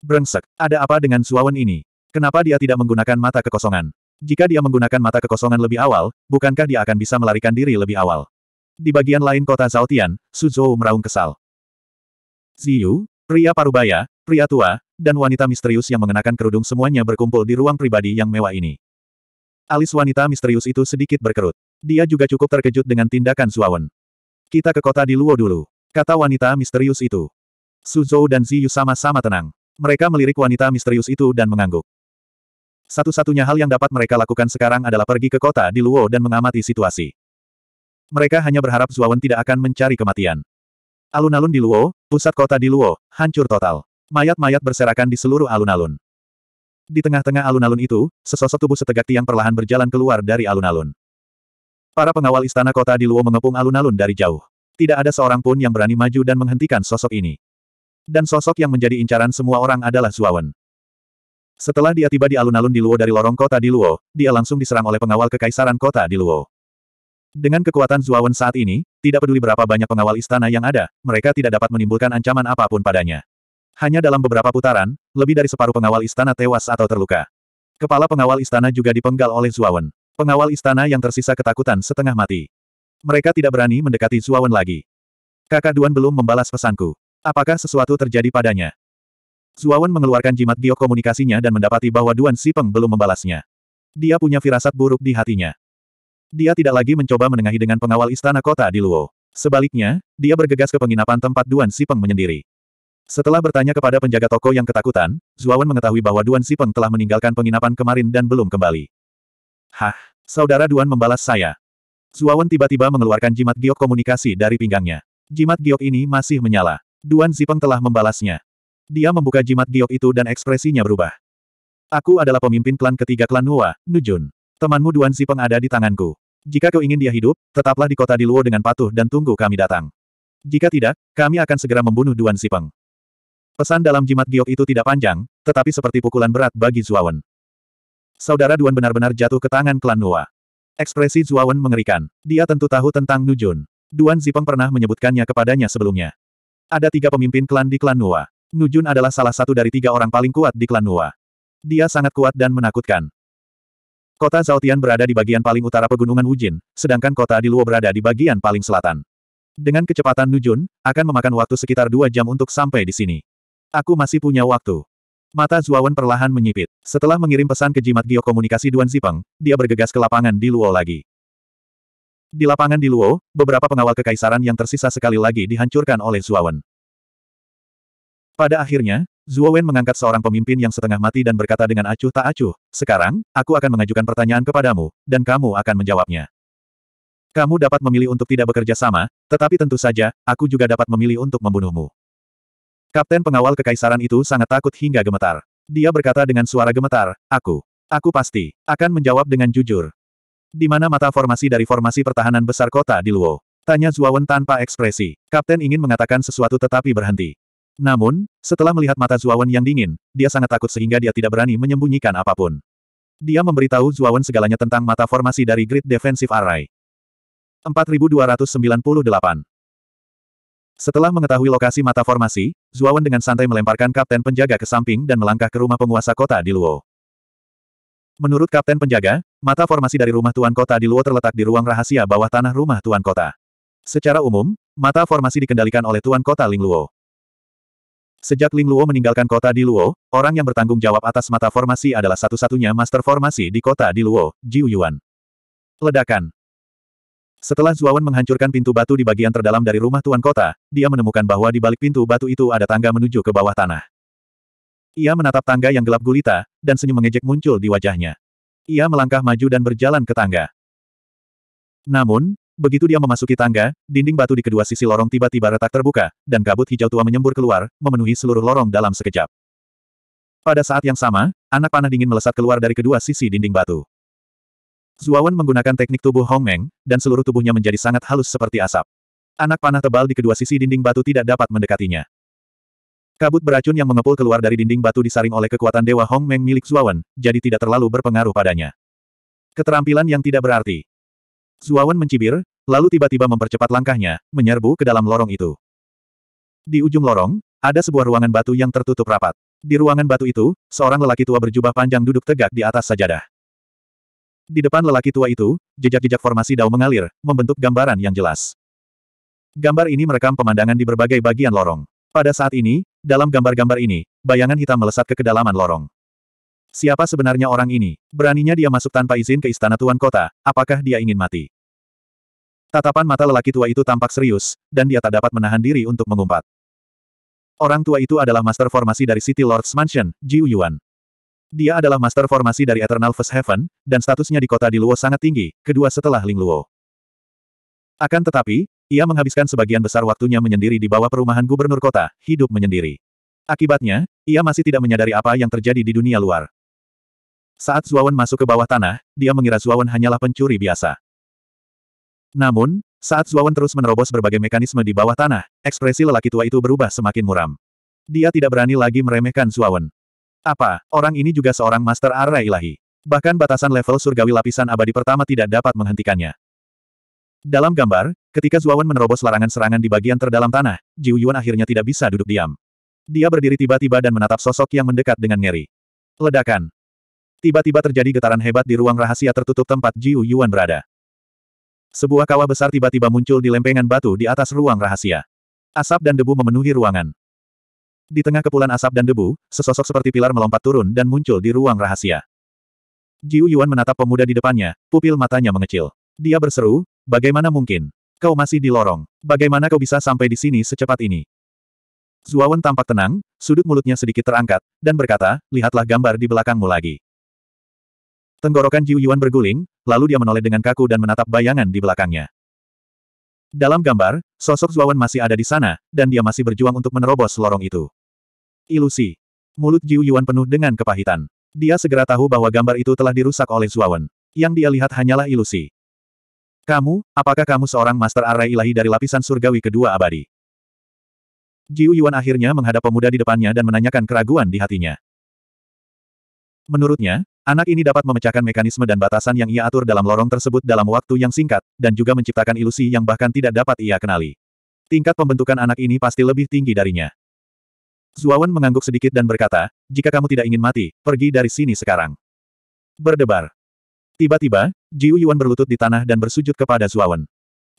Brengsek, ada apa dengan Suawen ini? Kenapa dia tidak menggunakan mata kekosongan? Jika dia menggunakan mata kekosongan lebih awal, bukankah dia akan bisa melarikan diri lebih awal? Di bagian lain kota Zautian, Suzhou meraung kesal. Ziyu, pria parubaya, pria tua, dan wanita misterius yang mengenakan kerudung semuanya berkumpul di ruang pribadi yang mewah ini. Alis wanita misterius itu sedikit berkerut. Dia juga cukup terkejut dengan tindakan Zuawan. Kita ke kota di Luo dulu, kata wanita misterius itu. Suzhou dan Ziyu sama-sama tenang. Mereka melirik wanita misterius itu dan mengangguk. Satu-satunya hal yang dapat mereka lakukan sekarang adalah pergi ke kota di Luo dan mengamati situasi. Mereka hanya berharap Zuawan tidak akan mencari kematian. Alun-alun di Luo, pusat kota di Luo, hancur total. Mayat-mayat berserakan di seluruh alun-alun. Di tengah-tengah alun-alun itu, sesosok tubuh setegak tiang perlahan berjalan keluar dari alun-alun. Para pengawal istana kota di Luo mengepung alun-alun dari jauh. Tidak ada seorang pun yang berani maju dan menghentikan sosok ini. Dan sosok yang menjadi incaran semua orang adalah Zuawan. Setelah dia tiba di alun-alun di Luo dari lorong kota di Luo, dia langsung diserang oleh pengawal kekaisaran kota di Luo. Dengan kekuatan Zuawan saat ini, tidak peduli berapa banyak pengawal istana yang ada, mereka tidak dapat menimbulkan ancaman apapun padanya. Hanya dalam beberapa putaran, lebih dari separuh pengawal istana tewas atau terluka. Kepala pengawal istana juga dipenggal oleh Zuawan. Pengawal istana yang tersisa ketakutan setengah mati. Mereka tidak berani mendekati Zuawan lagi. Kakak Duan belum membalas pesanku. Apakah sesuatu terjadi padanya? Zuawan mengeluarkan jimat komunikasinya dan mendapati bahwa Duan Sipeng belum membalasnya. Dia punya firasat buruk di hatinya. Dia tidak lagi mencoba menengahi dengan pengawal istana kota di Luo. Sebaliknya, dia bergegas ke penginapan tempat Duan Sipeng menyendiri. Setelah bertanya kepada penjaga toko yang ketakutan, Zuawan mengetahui bahwa Duan Sipeng telah meninggalkan penginapan kemarin dan belum kembali. Hah, saudara Duan membalas saya. Zuawan tiba-tiba mengeluarkan jimat giok komunikasi dari pinggangnya. Jimat giok ini masih menyala. Duan Sipeng telah membalasnya. Dia membuka jimat giok itu dan ekspresinya berubah. Aku adalah pemimpin klan ketiga klan Nuwa, Nujun. Temanmu Duan Zipeng ada di tanganku. Jika kau ingin dia hidup, tetaplah di kota di luar dengan patuh dan tunggu kami datang. Jika tidak, kami akan segera membunuh Duan Zipeng. Pesan dalam jimat giok itu tidak panjang, tetapi seperti pukulan berat bagi Zuawan. Saudara Duan benar-benar jatuh ke tangan klan Nuwa. Ekspresi Zuawan mengerikan. Dia tentu tahu tentang Nujun. Duan Zipeng pernah menyebutkannya kepadanya sebelumnya. Ada tiga pemimpin klan di klan Nuwa. Nujun adalah salah satu dari tiga orang paling kuat di klan Nua. Dia sangat kuat dan menakutkan. Kota Zautian berada di bagian paling utara pegunungan Wujin, sedangkan kota di Luo berada di bagian paling selatan. Dengan kecepatan Nujun, akan memakan waktu sekitar dua jam untuk sampai di sini. Aku masih punya waktu. Mata Zuawan perlahan menyipit. Setelah mengirim pesan ke jimat geokomunikasi Duan Zipeng, dia bergegas ke lapangan di Luo lagi. Di lapangan di Luo, beberapa pengawal kekaisaran yang tersisa sekali lagi dihancurkan oleh Zuawan. Pada akhirnya, Zuo Wen mengangkat seorang pemimpin yang setengah mati dan berkata dengan acuh tak acuh, sekarang, aku akan mengajukan pertanyaan kepadamu, dan kamu akan menjawabnya. Kamu dapat memilih untuk tidak bekerja sama, tetapi tentu saja, aku juga dapat memilih untuk membunuhmu. Kapten pengawal kekaisaran itu sangat takut hingga gemetar. Dia berkata dengan suara gemetar, aku, aku pasti, akan menjawab dengan jujur. Di mana mata formasi dari formasi pertahanan besar kota di Luo? Tanya Wen tanpa ekspresi. Kapten ingin mengatakan sesuatu tetapi berhenti. Namun, setelah melihat mata Zuawan yang dingin, dia sangat takut sehingga dia tidak berani menyembunyikan apapun. Dia memberitahu Zuawan segalanya tentang mata formasi dari Grid Defensive Array. 4298 Setelah mengetahui lokasi mata formasi, Zuawan dengan santai melemparkan kapten penjaga ke samping dan melangkah ke rumah penguasa kota di Luo. Menurut kapten penjaga, mata formasi dari rumah tuan kota di Luo terletak di ruang rahasia bawah tanah rumah tuan kota. Secara umum, mata formasi dikendalikan oleh tuan kota Ling Luo. Sejak Ling Luo meninggalkan kota di Luo, orang yang bertanggung jawab atas mata formasi adalah satu-satunya master formasi di kota di Luo, Jiu Yuan. Ledakan. Setelah Zuawan menghancurkan pintu batu di bagian terdalam dari rumah tuan kota, dia menemukan bahwa di balik pintu batu itu ada tangga menuju ke bawah tanah. Ia menatap tangga yang gelap gulita, dan senyum mengejek muncul di wajahnya. Ia melangkah maju dan berjalan ke tangga. Namun, Begitu dia memasuki tangga, dinding batu di kedua sisi lorong tiba-tiba retak terbuka, dan kabut hijau tua menyembur keluar, memenuhi seluruh lorong dalam sekejap. Pada saat yang sama, anak panah dingin melesat keluar dari kedua sisi dinding batu. Zuawan menggunakan teknik tubuh Hong Meng, dan seluruh tubuhnya menjadi sangat halus seperti asap. Anak panah tebal di kedua sisi dinding batu tidak dapat mendekatinya. Kabut beracun yang mengepul keluar dari dinding batu disaring oleh kekuatan Dewa Hong Meng milik Zuawan, jadi tidak terlalu berpengaruh padanya. Keterampilan yang tidak berarti. Zuawan mencibir, lalu tiba-tiba mempercepat langkahnya, menyerbu ke dalam lorong itu. Di ujung lorong, ada sebuah ruangan batu yang tertutup rapat. Di ruangan batu itu, seorang lelaki tua berjubah panjang duduk tegak di atas sajadah. Di depan lelaki tua itu, jejak-jejak formasi dao mengalir, membentuk gambaran yang jelas. Gambar ini merekam pemandangan di berbagai bagian lorong. Pada saat ini, dalam gambar-gambar ini, bayangan hitam melesat ke kedalaman lorong. Siapa sebenarnya orang ini? Beraninya dia masuk tanpa izin ke istana tuan kota, apakah dia ingin mati? Tatapan mata lelaki tua itu tampak serius, dan dia tak dapat menahan diri untuk mengumpat. Orang tua itu adalah master formasi dari City Lord's Mansion, Jiu Yuan. Dia adalah master formasi dari Eternal First Heaven, dan statusnya di kota di Luo sangat tinggi, kedua setelah Ling Luo. Akan tetapi, ia menghabiskan sebagian besar waktunya menyendiri di bawah perumahan gubernur kota, hidup menyendiri. Akibatnya, ia masih tidak menyadari apa yang terjadi di dunia luar. Saat Zuawan masuk ke bawah tanah, dia mengira Zuawan hanyalah pencuri biasa. Namun, saat Zuawan terus menerobos berbagai mekanisme di bawah tanah, ekspresi lelaki tua itu berubah semakin muram. Dia tidak berani lagi meremehkan Zuawan. Apa, orang ini juga seorang Master arah Ilahi. Bahkan batasan level surgawi lapisan abadi pertama tidak dapat menghentikannya. Dalam gambar, ketika Zuawan menerobos larangan serangan di bagian terdalam tanah, Jiu Yuan akhirnya tidak bisa duduk diam. Dia berdiri tiba-tiba dan menatap sosok yang mendekat dengan ngeri. Ledakan, Tiba-tiba terjadi getaran hebat di ruang rahasia tertutup tempat Jiu Yuan berada. Sebuah kawah besar tiba-tiba muncul di lempengan batu di atas ruang rahasia. Asap dan debu memenuhi ruangan. Di tengah kepulan asap dan debu, sesosok seperti pilar melompat turun dan muncul di ruang rahasia. Jiu Yuan menatap pemuda di depannya, pupil matanya mengecil. Dia berseru, bagaimana mungkin? Kau masih di lorong. Bagaimana kau bisa sampai di sini secepat ini? Zuawan tampak tenang, sudut mulutnya sedikit terangkat, dan berkata, lihatlah gambar di belakangmu lagi. Tenggorokan Jiu Yuan berguling, lalu dia menoleh dengan kaku dan menatap bayangan di belakangnya. Dalam gambar, sosok Zuawan masih ada di sana, dan dia masih berjuang untuk menerobos lorong itu. Ilusi. Mulut Jiu Yuan penuh dengan kepahitan. Dia segera tahu bahwa gambar itu telah dirusak oleh Zuawan. Yang dia lihat hanyalah ilusi. Kamu, apakah kamu seorang Master Array Ilahi dari lapisan surgawi kedua abadi? Jiu Yuan akhirnya menghadap pemuda di depannya dan menanyakan keraguan di hatinya. Menurutnya, Anak ini dapat memecahkan mekanisme dan batasan yang ia atur dalam lorong tersebut dalam waktu yang singkat, dan juga menciptakan ilusi yang bahkan tidak dapat ia kenali. Tingkat pembentukan anak ini pasti lebih tinggi darinya. Zuawan mengangguk sedikit dan berkata, jika kamu tidak ingin mati, pergi dari sini sekarang. Berdebar. Tiba-tiba, Jiu Yuan berlutut di tanah dan bersujud kepada Zuawan.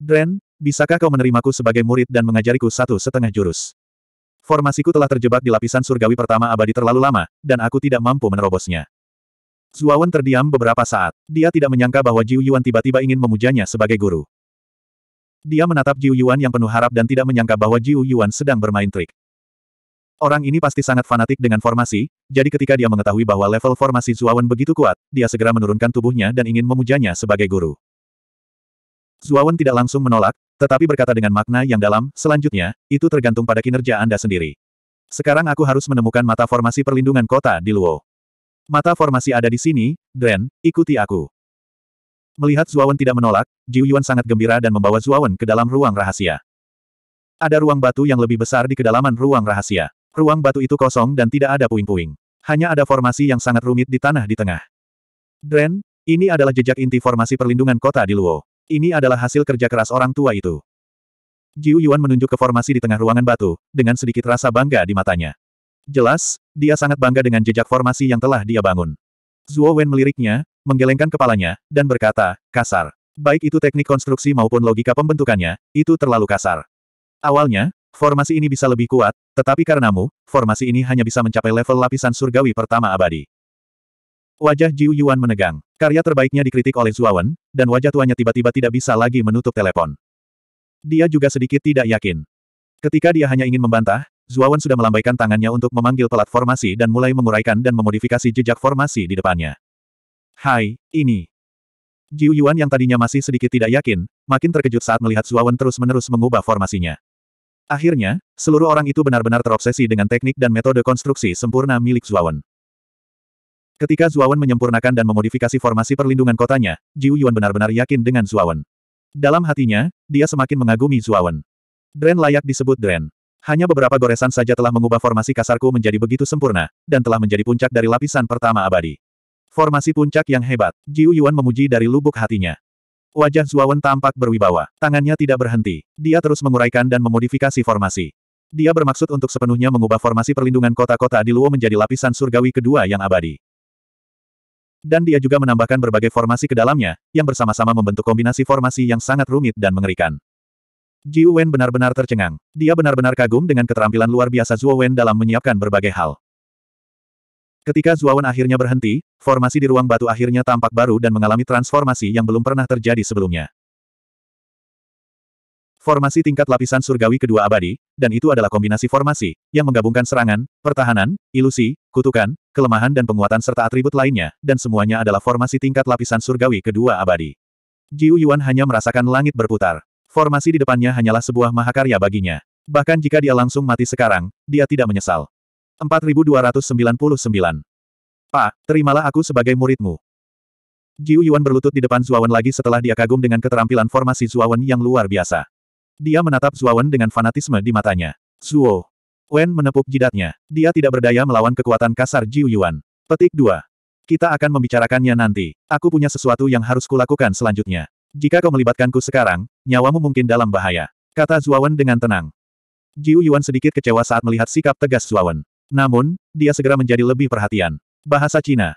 Dren, bisakah kau menerimaku sebagai murid dan mengajariku satu setengah jurus? Formasiku telah terjebak di lapisan surgawi pertama abadi terlalu lama, dan aku tidak mampu menerobosnya. Zuawan terdiam beberapa saat. Dia tidak menyangka bahwa Jiu Yuan tiba-tiba ingin memujanya sebagai guru. Dia menatap Jiu Yuan yang penuh harap dan tidak menyangka bahwa Jiu Yuan sedang bermain trik. Orang ini pasti sangat fanatik dengan formasi, jadi ketika dia mengetahui bahwa level formasi Zuawan begitu kuat, dia segera menurunkan tubuhnya dan ingin memujanya sebagai guru. Zuawan tidak langsung menolak, tetapi berkata dengan makna yang dalam, selanjutnya, itu tergantung pada kinerja Anda sendiri. Sekarang aku harus menemukan mata formasi perlindungan kota di Luo. Mata formasi ada di sini, Dren, ikuti aku. Melihat Zuawan tidak menolak, Jiu Yuan sangat gembira dan membawa Zuawan ke dalam ruang rahasia. Ada ruang batu yang lebih besar di kedalaman ruang rahasia. Ruang batu itu kosong dan tidak ada puing-puing. Hanya ada formasi yang sangat rumit di tanah di tengah. Dren, ini adalah jejak inti formasi perlindungan kota di Luo. Ini adalah hasil kerja keras orang tua itu. Jiu Yuan menunjuk ke formasi di tengah ruangan batu, dengan sedikit rasa bangga di matanya. Jelas, dia sangat bangga dengan jejak formasi yang telah dia bangun. Zuo Wen meliriknya, menggelengkan kepalanya, dan berkata, kasar. Baik itu teknik konstruksi maupun logika pembentukannya, itu terlalu kasar. Awalnya, formasi ini bisa lebih kuat, tetapi karenamu, formasi ini hanya bisa mencapai level lapisan surgawi pertama abadi. Wajah Jiu Yuan menegang. Karya terbaiknya dikritik oleh Wen, dan wajah tuanya tiba-tiba tidak bisa lagi menutup telepon. Dia juga sedikit tidak yakin. Ketika dia hanya ingin membantah, Zuawan sudah melambaikan tangannya untuk memanggil pelat formasi dan mulai menguraikan dan memodifikasi jejak formasi di depannya. Hai, ini. Jiu Yuan yang tadinya masih sedikit tidak yakin, makin terkejut saat melihat Zuawan terus-menerus mengubah formasinya. Akhirnya, seluruh orang itu benar-benar terobsesi dengan teknik dan metode konstruksi sempurna milik Zuawan. Ketika Zuawan menyempurnakan dan memodifikasi formasi perlindungan kotanya, Jiu Yuan benar-benar yakin dengan Zuawan. Dalam hatinya, dia semakin mengagumi Zuawan. Dren layak disebut Dren. Hanya beberapa goresan saja telah mengubah formasi kasarku menjadi begitu sempurna, dan telah menjadi puncak dari lapisan pertama abadi. Formasi puncak yang hebat, Jiu Yuan memuji dari lubuk hatinya. Wajah Zuawan tampak berwibawa, tangannya tidak berhenti, dia terus menguraikan dan memodifikasi formasi. Dia bermaksud untuk sepenuhnya mengubah formasi perlindungan kota-kota di Luo menjadi lapisan surgawi kedua yang abadi. Dan dia juga menambahkan berbagai formasi ke dalamnya, yang bersama-sama membentuk kombinasi formasi yang sangat rumit dan mengerikan. Ji Wen benar-benar tercengang. Dia benar-benar kagum dengan keterampilan luar biasa Zuo Wen dalam menyiapkan berbagai hal. Ketika Zuo Wen akhirnya berhenti, formasi di ruang batu akhirnya tampak baru dan mengalami transformasi yang belum pernah terjadi sebelumnya. Formasi tingkat lapisan surgawi kedua abadi, dan itu adalah kombinasi formasi, yang menggabungkan serangan, pertahanan, ilusi, kutukan, kelemahan dan penguatan serta atribut lainnya, dan semuanya adalah formasi tingkat lapisan surgawi kedua abadi. Jiu Yuan hanya merasakan langit berputar. Formasi di depannya hanyalah sebuah mahakarya baginya. Bahkan jika dia langsung mati sekarang, dia tidak menyesal. 4299. Pak, terimalah aku sebagai muridmu. Jiu Yuan berlutut di depan Zuawan lagi setelah dia kagum dengan keterampilan formasi Zuawan yang luar biasa. Dia menatap Zuawan dengan fanatisme di matanya. Zuo. Wen menepuk jidatnya. Dia tidak berdaya melawan kekuatan kasar Jiu Yuan. Petik 2. Kita akan membicarakannya nanti. Aku punya sesuatu yang harus kulakukan selanjutnya. Jika kau melibatkanku sekarang, nyawamu mungkin dalam bahaya. Kata Zuawan dengan tenang. Jiu Yuan sedikit kecewa saat melihat sikap tegas Zuawan. Namun, dia segera menjadi lebih perhatian. Bahasa Cina.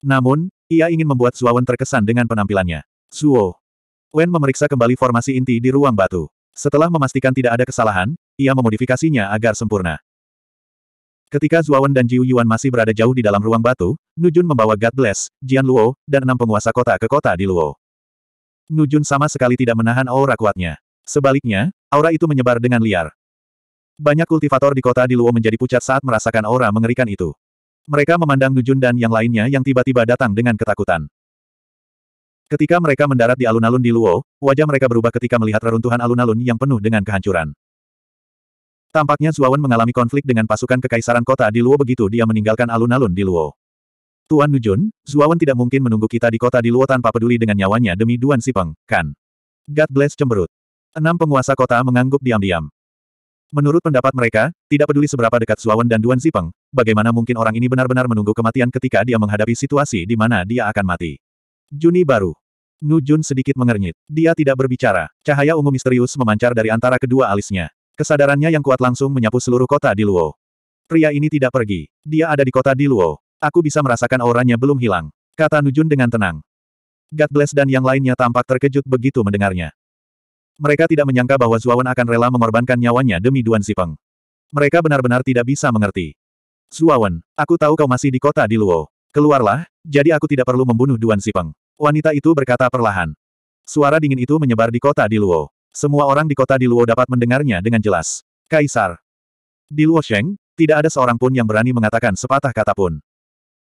Namun, ia ingin membuat Zuawan terkesan dengan penampilannya. Zuo. Wen memeriksa kembali formasi inti di ruang batu. Setelah memastikan tidak ada kesalahan, ia memodifikasinya agar sempurna. Ketika Zuawan dan Jiu Yuan masih berada jauh di dalam ruang batu, Nujun membawa God Bless, Jian Luo, dan enam penguasa kota ke kota di Luo. Nujun sama sekali tidak menahan aura kuatnya. Sebaliknya, aura itu menyebar dengan liar. Banyak kultivator di kota di Luo menjadi pucat saat merasakan aura mengerikan itu. Mereka memandang Nujun dan yang lainnya yang tiba-tiba datang dengan ketakutan. Ketika mereka mendarat di alun-alun di Luo, wajah mereka berubah ketika melihat reruntuhan alun-alun yang penuh dengan kehancuran. Tampaknya Zuawan mengalami konflik dengan pasukan kekaisaran kota di Luo begitu dia meninggalkan alun-alun di Luo. Tuan Nujun, Zuawan tidak mungkin menunggu kita di kota di Luo tanpa peduli dengan nyawanya demi Duan Sipeng, kan? God bless cemberut. Enam penguasa kota mengangguk diam-diam. Menurut pendapat mereka, tidak peduli seberapa dekat Zuawan dan Duan Sipeng, bagaimana mungkin orang ini benar-benar menunggu kematian ketika dia menghadapi situasi di mana dia akan mati. Juni baru. Nujun sedikit mengernyit. Dia tidak berbicara. Cahaya ungu misterius memancar dari antara kedua alisnya. Kesadarannya yang kuat langsung menyapu seluruh kota di Luo. Pria ini tidak pergi. Dia ada di kota di Luo. Aku bisa merasakan auranya belum hilang. Kata Nujun dengan tenang. God Bless dan yang lainnya tampak terkejut begitu mendengarnya. Mereka tidak menyangka bahwa Zuawan akan rela mengorbankan nyawanya demi Duan Sipeng. Mereka benar-benar tidak bisa mengerti. Zuawan, aku tahu kau masih di kota di Luo. Keluarlah, jadi aku tidak perlu membunuh Duan Sipeng. Wanita itu berkata perlahan. Suara dingin itu menyebar di kota di Luo. Semua orang di kota di Luo dapat mendengarnya dengan jelas. Kaisar. Di Luo Sheng, tidak ada seorang pun yang berani mengatakan sepatah kata pun.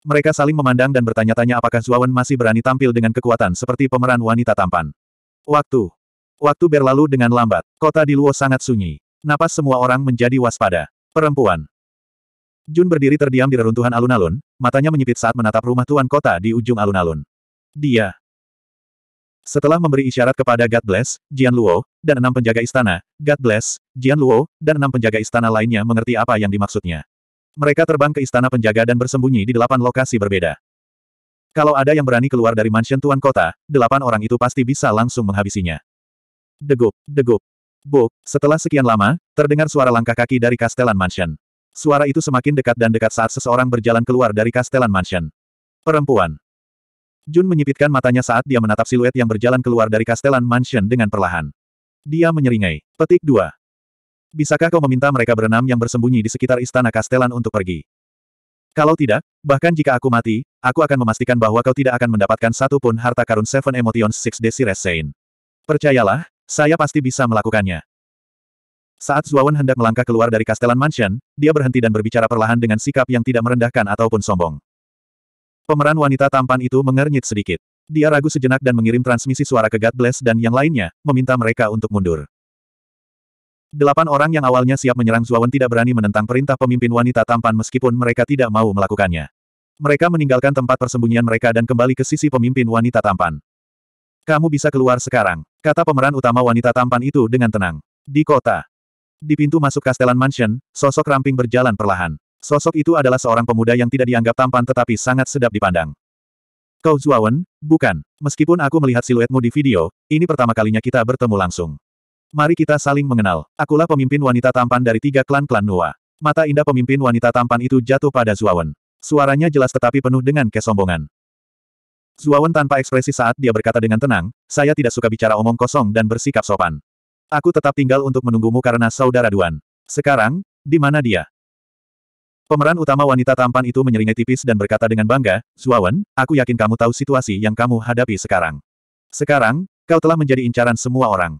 Mereka saling memandang dan bertanya-tanya apakah Zuawan masih berani tampil dengan kekuatan seperti pemeran wanita tampan. Waktu. Waktu berlalu dengan lambat. Kota di Luo sangat sunyi. Napas semua orang menjadi waspada. Perempuan. Jun berdiri terdiam di reruntuhan alun-alun, matanya menyipit saat menatap rumah tuan kota di ujung alun-alun. Dia. Setelah memberi isyarat kepada God Bless, Jian Luo, dan enam penjaga istana, God Bless, Jian Luo, dan enam penjaga istana lainnya mengerti apa yang dimaksudnya. Mereka terbang ke istana penjaga dan bersembunyi di delapan lokasi berbeda. Kalau ada yang berani keluar dari mansion tuan kota, delapan orang itu pasti bisa langsung menghabisinya. Degup, degup. Buk, setelah sekian lama, terdengar suara langkah kaki dari Castellan Mansion. Suara itu semakin dekat dan dekat saat seseorang berjalan keluar dari Castellan Mansion. Perempuan. Jun menyipitkan matanya saat dia menatap siluet yang berjalan keluar dari Castellan Mansion dengan perlahan. Dia menyeringai. Petik 2. Bisakah kau meminta mereka berenam yang bersembunyi di sekitar istana Kastelan untuk pergi? Kalau tidak, bahkan jika aku mati, aku akan memastikan bahwa kau tidak akan mendapatkan satu pun harta karun Seven Emotions Six Desires Sein. Percayalah, saya pasti bisa melakukannya. Saat Zuawan hendak melangkah keluar dari Kastelan Mansion, dia berhenti dan berbicara perlahan dengan sikap yang tidak merendahkan ataupun sombong. Pemeran wanita tampan itu mengernyit sedikit. Dia ragu sejenak dan mengirim transmisi suara ke God Bless dan yang lainnya, meminta mereka untuk mundur. Delapan orang yang awalnya siap menyerang Zuawan tidak berani menentang perintah pemimpin wanita tampan meskipun mereka tidak mau melakukannya. Mereka meninggalkan tempat persembunyian mereka dan kembali ke sisi pemimpin wanita tampan. Kamu bisa keluar sekarang, kata pemeran utama wanita tampan itu dengan tenang. Di kota. Di pintu masuk Castellan Mansion, sosok ramping berjalan perlahan. Sosok itu adalah seorang pemuda yang tidak dianggap tampan tetapi sangat sedap dipandang. Kau Zuawan, bukan. Meskipun aku melihat siluetmu di video, ini pertama kalinya kita bertemu langsung. Mari kita saling mengenal. Akulah pemimpin wanita tampan dari tiga klan-klan nuwa. Mata indah pemimpin wanita tampan itu jatuh pada Zuawan. Suaranya jelas tetapi penuh dengan kesombongan. Zuawan tanpa ekspresi saat dia berkata dengan tenang, saya tidak suka bicara omong kosong dan bersikap sopan. Aku tetap tinggal untuk menunggumu karena saudara Duan. Sekarang, di mana dia? Pemeran utama wanita tampan itu menyeringai tipis dan berkata dengan bangga, Zuawan, aku yakin kamu tahu situasi yang kamu hadapi sekarang. Sekarang, kau telah menjadi incaran semua orang.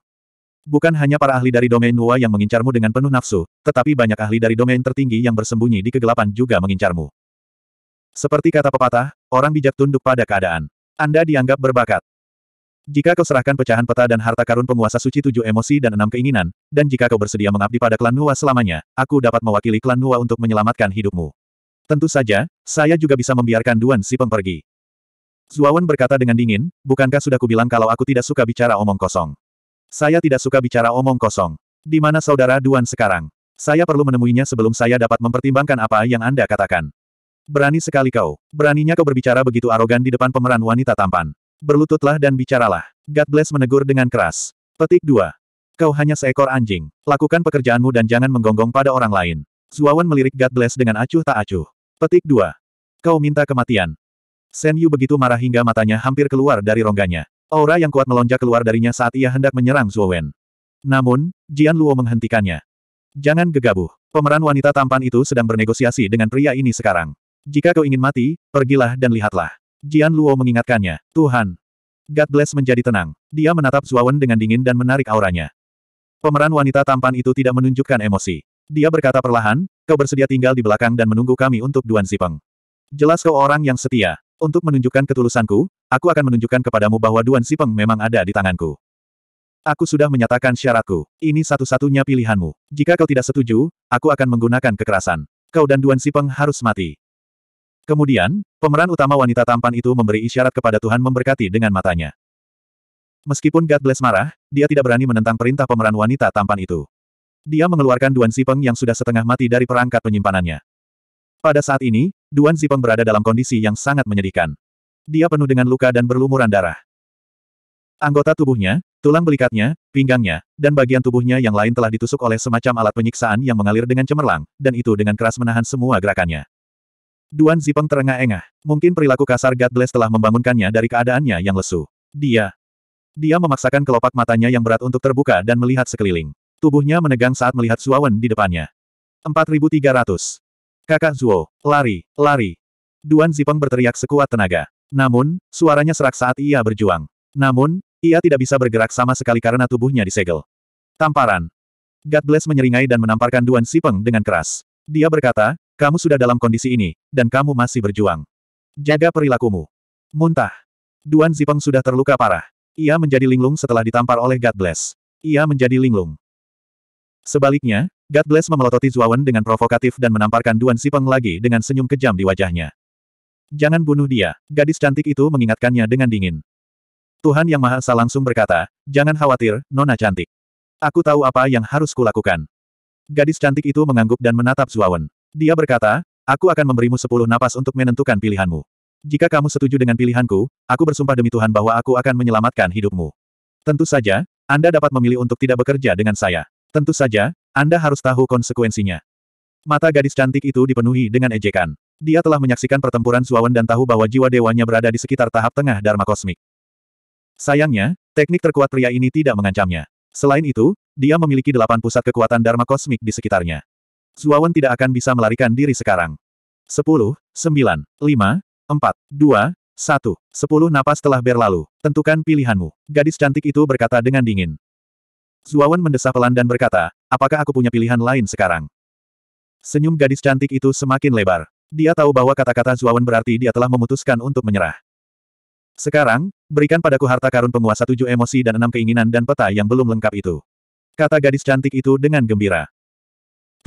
Bukan hanya para ahli dari domain Nuwa yang mengincarmu dengan penuh nafsu, tetapi banyak ahli dari domain tertinggi yang bersembunyi di kegelapan juga mengincarmu. Seperti kata pepatah, orang bijak tunduk pada keadaan. Anda dianggap berbakat. Jika kau serahkan pecahan peta dan harta karun penguasa suci tujuh emosi dan enam keinginan, dan jika kau bersedia mengabdi pada klan Nuwa selamanya, aku dapat mewakili klan Nuwa untuk menyelamatkan hidupmu. Tentu saja, saya juga bisa membiarkan Duan si pergi. Zuawan berkata dengan dingin, bukankah sudah kubilang kalau aku tidak suka bicara omong kosong. Saya tidak suka bicara omong kosong. Di mana saudara Duan sekarang? Saya perlu menemuinya sebelum saya dapat mempertimbangkan apa yang Anda katakan. Berani sekali kau. Beraninya kau berbicara begitu arogan di depan pemeran wanita tampan. Berlututlah dan bicaralah. God bless menegur dengan keras. Petik 2. Kau hanya seekor anjing. Lakukan pekerjaanmu dan jangan menggonggong pada orang lain. Zuawan melirik God bless dengan acuh tak acuh. Petik 2. Kau minta kematian. Senyu begitu marah hingga matanya hampir keluar dari rongganya. Aura yang kuat melonjak keluar darinya saat ia hendak menyerang Zuo Wen. Namun, Jian Luo menghentikannya. Jangan gegabah. Pemeran wanita tampan itu sedang bernegosiasi dengan pria ini sekarang. Jika kau ingin mati, pergilah dan lihatlah. Jian Luo mengingatkannya. Tuhan. God Bless menjadi tenang. Dia menatap Zuo Wen dengan dingin dan menarik auranya. Pemeran wanita tampan itu tidak menunjukkan emosi. Dia berkata perlahan, kau bersedia tinggal di belakang dan menunggu kami untuk Duan Zipeng. Jelas kau orang yang setia. Untuk menunjukkan ketulusanku, aku akan menunjukkan kepadamu bahwa Duan Sipeng memang ada di tanganku. Aku sudah menyatakan syaratku. Ini satu-satunya pilihanmu. Jika kau tidak setuju, aku akan menggunakan kekerasan. Kau dan Duan Sipeng harus mati. Kemudian, pemeran utama wanita tampan itu memberi isyarat kepada Tuhan memberkati dengan matanya. Meskipun God Bless marah, dia tidak berani menentang perintah pemeran wanita tampan itu. Dia mengeluarkan Duan Sipeng yang sudah setengah mati dari perangkat penyimpanannya. Pada saat ini, Duan Zipeng berada dalam kondisi yang sangat menyedihkan. Dia penuh dengan luka dan berlumuran darah. Anggota tubuhnya, tulang belikatnya, pinggangnya, dan bagian tubuhnya yang lain telah ditusuk oleh semacam alat penyiksaan yang mengalir dengan cemerlang, dan itu dengan keras menahan semua gerakannya. Duan Zipeng terengah-engah. Mungkin perilaku kasar God Bless telah membangunkannya dari keadaannya yang lesu. Dia. Dia memaksakan kelopak matanya yang berat untuk terbuka dan melihat sekeliling. Tubuhnya menegang saat melihat Suawan di depannya. 4300. Kakak Zuo, lari, lari. Duan Zipeng berteriak sekuat tenaga. Namun, suaranya serak saat ia berjuang. Namun, ia tidak bisa bergerak sama sekali karena tubuhnya disegel. Tamparan. God Bless menyeringai dan menamparkan Duan Zipeng dengan keras. Dia berkata, kamu sudah dalam kondisi ini, dan kamu masih berjuang. Jaga perilakumu. Muntah. Duan Zipeng sudah terluka parah. Ia menjadi linglung setelah ditampar oleh God Bless. Ia menjadi linglung. Sebaliknya, God Bless memelototi Zuawan dengan provokatif dan menamparkan Duan Sipeng lagi dengan senyum kejam di wajahnya. Jangan bunuh dia, gadis cantik itu mengingatkannya dengan dingin. Tuhan Yang Maha Esa langsung berkata, jangan khawatir, Nona cantik. Aku tahu apa yang harus kulakukan. Gadis cantik itu mengangguk dan menatap Zuawan. Dia berkata, aku akan memberimu sepuluh napas untuk menentukan pilihanmu. Jika kamu setuju dengan pilihanku, aku bersumpah demi Tuhan bahwa aku akan menyelamatkan hidupmu. Tentu saja, Anda dapat memilih untuk tidak bekerja dengan saya. Tentu saja, Anda harus tahu konsekuensinya. Mata gadis cantik itu dipenuhi dengan ejekan. Dia telah menyaksikan pertempuran Zuawan dan tahu bahwa jiwa dewanya berada di sekitar tahap tengah Dharma Kosmik. Sayangnya, teknik terkuat pria ini tidak mengancamnya. Selain itu, dia memiliki delapan pusat kekuatan Dharma Kosmik di sekitarnya. Zuawan tidak akan bisa melarikan diri sekarang. 10, 9, 5, 4, 2, 1. 10 napas telah berlalu. Tentukan pilihanmu. Gadis cantik itu berkata dengan dingin. Zuawan mendesah pelan dan berkata, apakah aku punya pilihan lain sekarang? Senyum gadis cantik itu semakin lebar. Dia tahu bahwa kata-kata Zuawan berarti dia telah memutuskan untuk menyerah. Sekarang, berikan padaku harta karun penguasa tujuh emosi dan enam keinginan dan peta yang belum lengkap itu. Kata gadis cantik itu dengan gembira.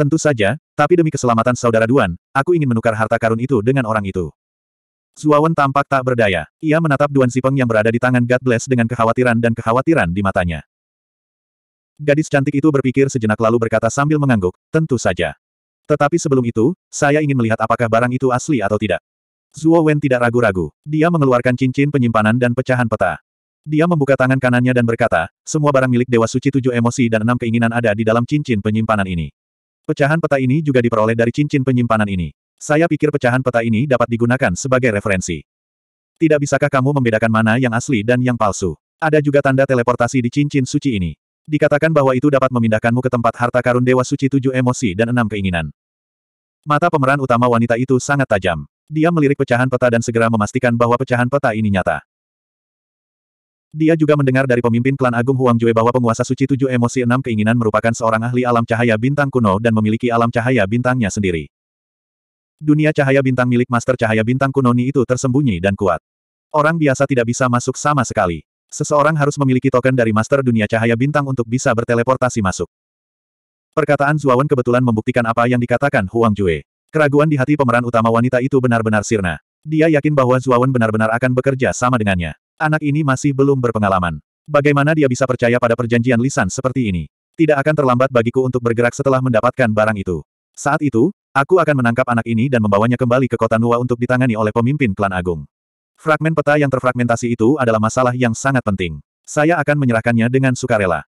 Tentu saja, tapi demi keselamatan saudara Duan, aku ingin menukar harta karun itu dengan orang itu. Zuawan tampak tak berdaya. Ia menatap Duan Sipeng yang berada di tangan God Bless dengan kekhawatiran dan kekhawatiran di matanya. Gadis cantik itu berpikir sejenak lalu berkata sambil mengangguk, tentu saja. Tetapi sebelum itu, saya ingin melihat apakah barang itu asli atau tidak. Zuo Wen tidak ragu-ragu. Dia mengeluarkan cincin penyimpanan dan pecahan peta. Dia membuka tangan kanannya dan berkata, semua barang milik Dewa Suci tujuh emosi dan enam keinginan ada di dalam cincin penyimpanan ini. Pecahan peta ini juga diperoleh dari cincin penyimpanan ini. Saya pikir pecahan peta ini dapat digunakan sebagai referensi. Tidak bisakah kamu membedakan mana yang asli dan yang palsu? Ada juga tanda teleportasi di cincin suci ini. Dikatakan bahwa itu dapat memindahkanmu ke tempat harta karun Dewa Suci tujuh emosi dan enam keinginan. Mata pemeran utama wanita itu sangat tajam. Dia melirik pecahan peta dan segera memastikan bahwa pecahan peta ini nyata. Dia juga mendengar dari pemimpin klan Agung Huang Jue bahwa penguasa suci tujuh emosi enam keinginan merupakan seorang ahli alam cahaya bintang kuno dan memiliki alam cahaya bintangnya sendiri. Dunia cahaya bintang milik master cahaya bintang kuno ini itu tersembunyi dan kuat. Orang biasa tidak bisa masuk sama sekali. Seseorang harus memiliki token dari Master Dunia Cahaya Bintang untuk bisa berteleportasi masuk. Perkataan Zuawan kebetulan membuktikan apa yang dikatakan Huang Jue. Keraguan di hati pemeran utama wanita itu benar-benar sirna. Dia yakin bahwa Zuawan benar-benar akan bekerja sama dengannya. Anak ini masih belum berpengalaman. Bagaimana dia bisa percaya pada perjanjian lisan seperti ini? Tidak akan terlambat bagiku untuk bergerak setelah mendapatkan barang itu. Saat itu, aku akan menangkap anak ini dan membawanya kembali ke kota Nua untuk ditangani oleh pemimpin klan agung. Fragmen peta yang terfragmentasi itu adalah masalah yang sangat penting. Saya akan menyerahkannya dengan sukarela.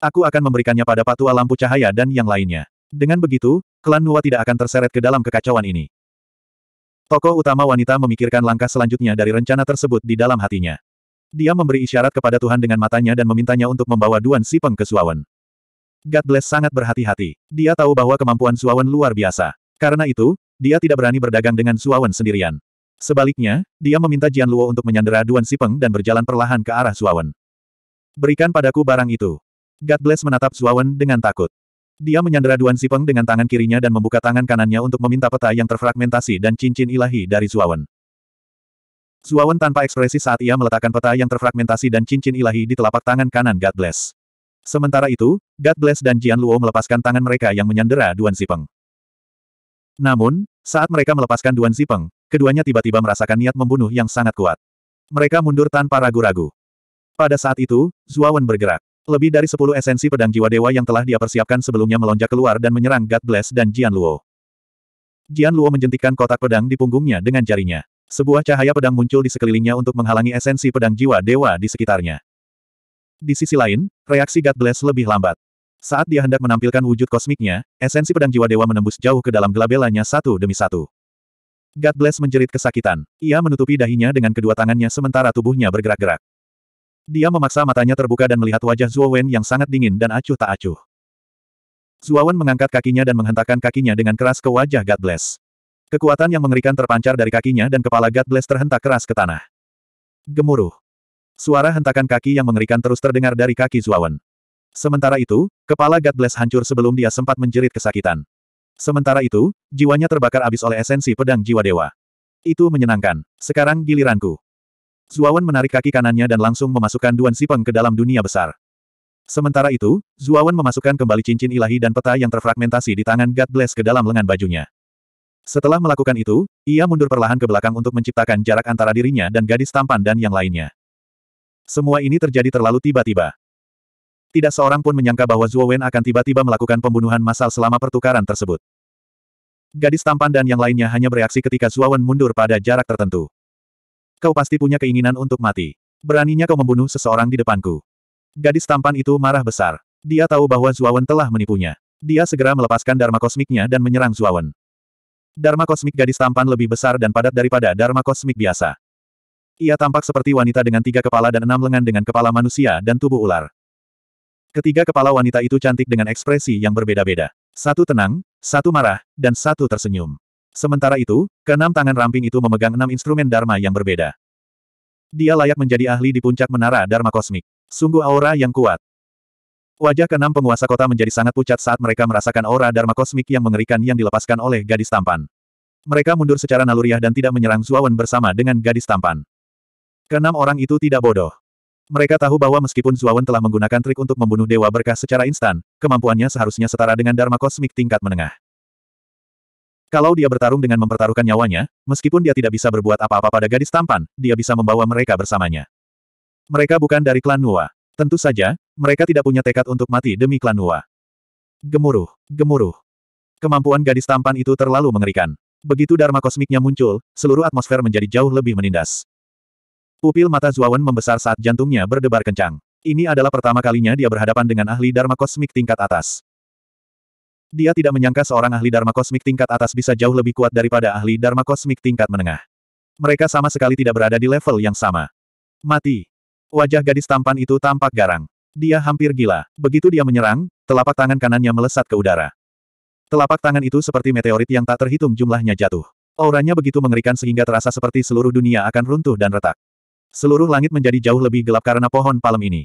Aku akan memberikannya pada patua lampu cahaya dan yang lainnya. Dengan begitu, klan Nuwa tidak akan terseret ke dalam kekacauan ini. Tokoh utama wanita memikirkan langkah selanjutnya dari rencana tersebut di dalam hatinya. Dia memberi isyarat kepada Tuhan dengan matanya dan memintanya untuk membawa Duan Sipeng ke Suawen. God Bless sangat berhati-hati. Dia tahu bahwa kemampuan Suawen luar biasa. Karena itu, dia tidak berani berdagang dengan Suawen sendirian. Sebaliknya, dia meminta Jian Luo untuk menyandera Duan Sipeng dan berjalan perlahan ke arah Zuawan. Berikan padaku barang itu. God Bless menatap Zuawan dengan takut. Dia menyandera Duan Sipeng dengan tangan kirinya dan membuka tangan kanannya untuk meminta peta yang terfragmentasi dan cincin ilahi dari Zuawan. Zuawan tanpa ekspresi saat ia meletakkan peta yang terfragmentasi dan cincin ilahi di telapak tangan kanan God Bless. Sementara itu, God Bless dan Jian Luo melepaskan tangan mereka yang menyandera Duan Sipeng. Namun, saat mereka melepaskan Duan Zipeng, keduanya tiba-tiba merasakan niat membunuh yang sangat kuat. Mereka mundur tanpa ragu-ragu. Pada saat itu, Zuawan bergerak. Lebih dari sepuluh esensi pedang jiwa dewa yang telah dia persiapkan sebelumnya melonjak keluar dan menyerang God Bless dan Jian Luo. Jian Luo menjentikan kotak pedang di punggungnya dengan jarinya. Sebuah cahaya pedang muncul di sekelilingnya untuk menghalangi esensi pedang jiwa dewa di sekitarnya. Di sisi lain, reaksi God Bless lebih lambat. Saat dia hendak menampilkan wujud kosmiknya, esensi pedang jiwa dewa menembus jauh ke dalam gelabelanya satu demi satu. God Bless menjerit kesakitan. Ia menutupi dahinya dengan kedua tangannya sementara tubuhnya bergerak-gerak. Dia memaksa matanya terbuka dan melihat wajah Zhuo Wen yang sangat dingin dan acuh tak acuh. Zhuo Wen mengangkat kakinya dan menghentakkan kakinya dengan keras ke wajah God Bless. Kekuatan yang mengerikan terpancar dari kakinya dan kepala God Bless terhentak keras ke tanah. Gemuruh. Suara hentakan kaki yang mengerikan terus terdengar dari kaki Zhuo Wen. Sementara itu, kepala God Bless hancur sebelum dia sempat menjerit kesakitan. Sementara itu, jiwanya terbakar abis oleh esensi pedang jiwa dewa. Itu menyenangkan. Sekarang giliranku. Zuawan menarik kaki kanannya dan langsung memasukkan Duan Sipeng ke dalam dunia besar. Sementara itu, Zuawan memasukkan kembali cincin ilahi dan peta yang terfragmentasi di tangan God Bless ke dalam lengan bajunya. Setelah melakukan itu, ia mundur perlahan ke belakang untuk menciptakan jarak antara dirinya dan gadis tampan dan yang lainnya. Semua ini terjadi terlalu tiba-tiba. Tidak seorang pun menyangka bahwa Zhuo Wen akan tiba-tiba melakukan pembunuhan massal selama pertukaran tersebut. Gadis tampan dan yang lainnya hanya bereaksi ketika Zhuo Wen mundur pada jarak tertentu. Kau pasti punya keinginan untuk mati. Beraninya kau membunuh seseorang di depanku. Gadis tampan itu marah besar. Dia tahu bahwa Wen telah menipunya. Dia segera melepaskan Dharma kosmiknya dan menyerang Wen. Dharma kosmik gadis tampan lebih besar dan padat daripada Dharma kosmik biasa. Ia tampak seperti wanita dengan tiga kepala dan enam lengan dengan kepala manusia dan tubuh ular. Ketiga kepala wanita itu cantik dengan ekspresi yang berbeda-beda. Satu tenang, satu marah, dan satu tersenyum. Sementara itu, keenam tangan ramping itu memegang enam instrumen Dharma yang berbeda. Dia layak menjadi ahli di puncak menara Dharma kosmik. Sungguh aura yang kuat. Wajah keenam penguasa kota menjadi sangat pucat saat mereka merasakan aura Dharma kosmik yang mengerikan yang dilepaskan oleh gadis tampan. Mereka mundur secara naluriah dan tidak menyerang Zuawan bersama dengan gadis tampan. Keenam orang itu tidak bodoh. Mereka tahu bahwa meskipun Zuawan telah menggunakan trik untuk membunuh Dewa Berkah secara instan, kemampuannya seharusnya setara dengan Dharma Kosmik tingkat menengah. Kalau dia bertarung dengan mempertaruhkan nyawanya, meskipun dia tidak bisa berbuat apa-apa pada gadis tampan, dia bisa membawa mereka bersamanya. Mereka bukan dari klan Nua. Tentu saja, mereka tidak punya tekad untuk mati demi klan Nua. Gemuruh, gemuruh. Kemampuan gadis tampan itu terlalu mengerikan. Begitu Dharma Kosmiknya muncul, seluruh atmosfer menjadi jauh lebih menindas. Pupil mata Zuawan membesar saat jantungnya berdebar kencang. Ini adalah pertama kalinya dia berhadapan dengan ahli Dharma Kosmik tingkat atas. Dia tidak menyangka seorang ahli Dharma Kosmik tingkat atas bisa jauh lebih kuat daripada ahli Dharma Kosmik tingkat menengah. Mereka sama sekali tidak berada di level yang sama. Mati. Wajah gadis tampan itu tampak garang. Dia hampir gila. Begitu dia menyerang, telapak tangan kanannya melesat ke udara. Telapak tangan itu seperti meteorit yang tak terhitung jumlahnya jatuh. Auranya begitu mengerikan sehingga terasa seperti seluruh dunia akan runtuh dan retak. Seluruh langit menjadi jauh lebih gelap karena pohon palem ini.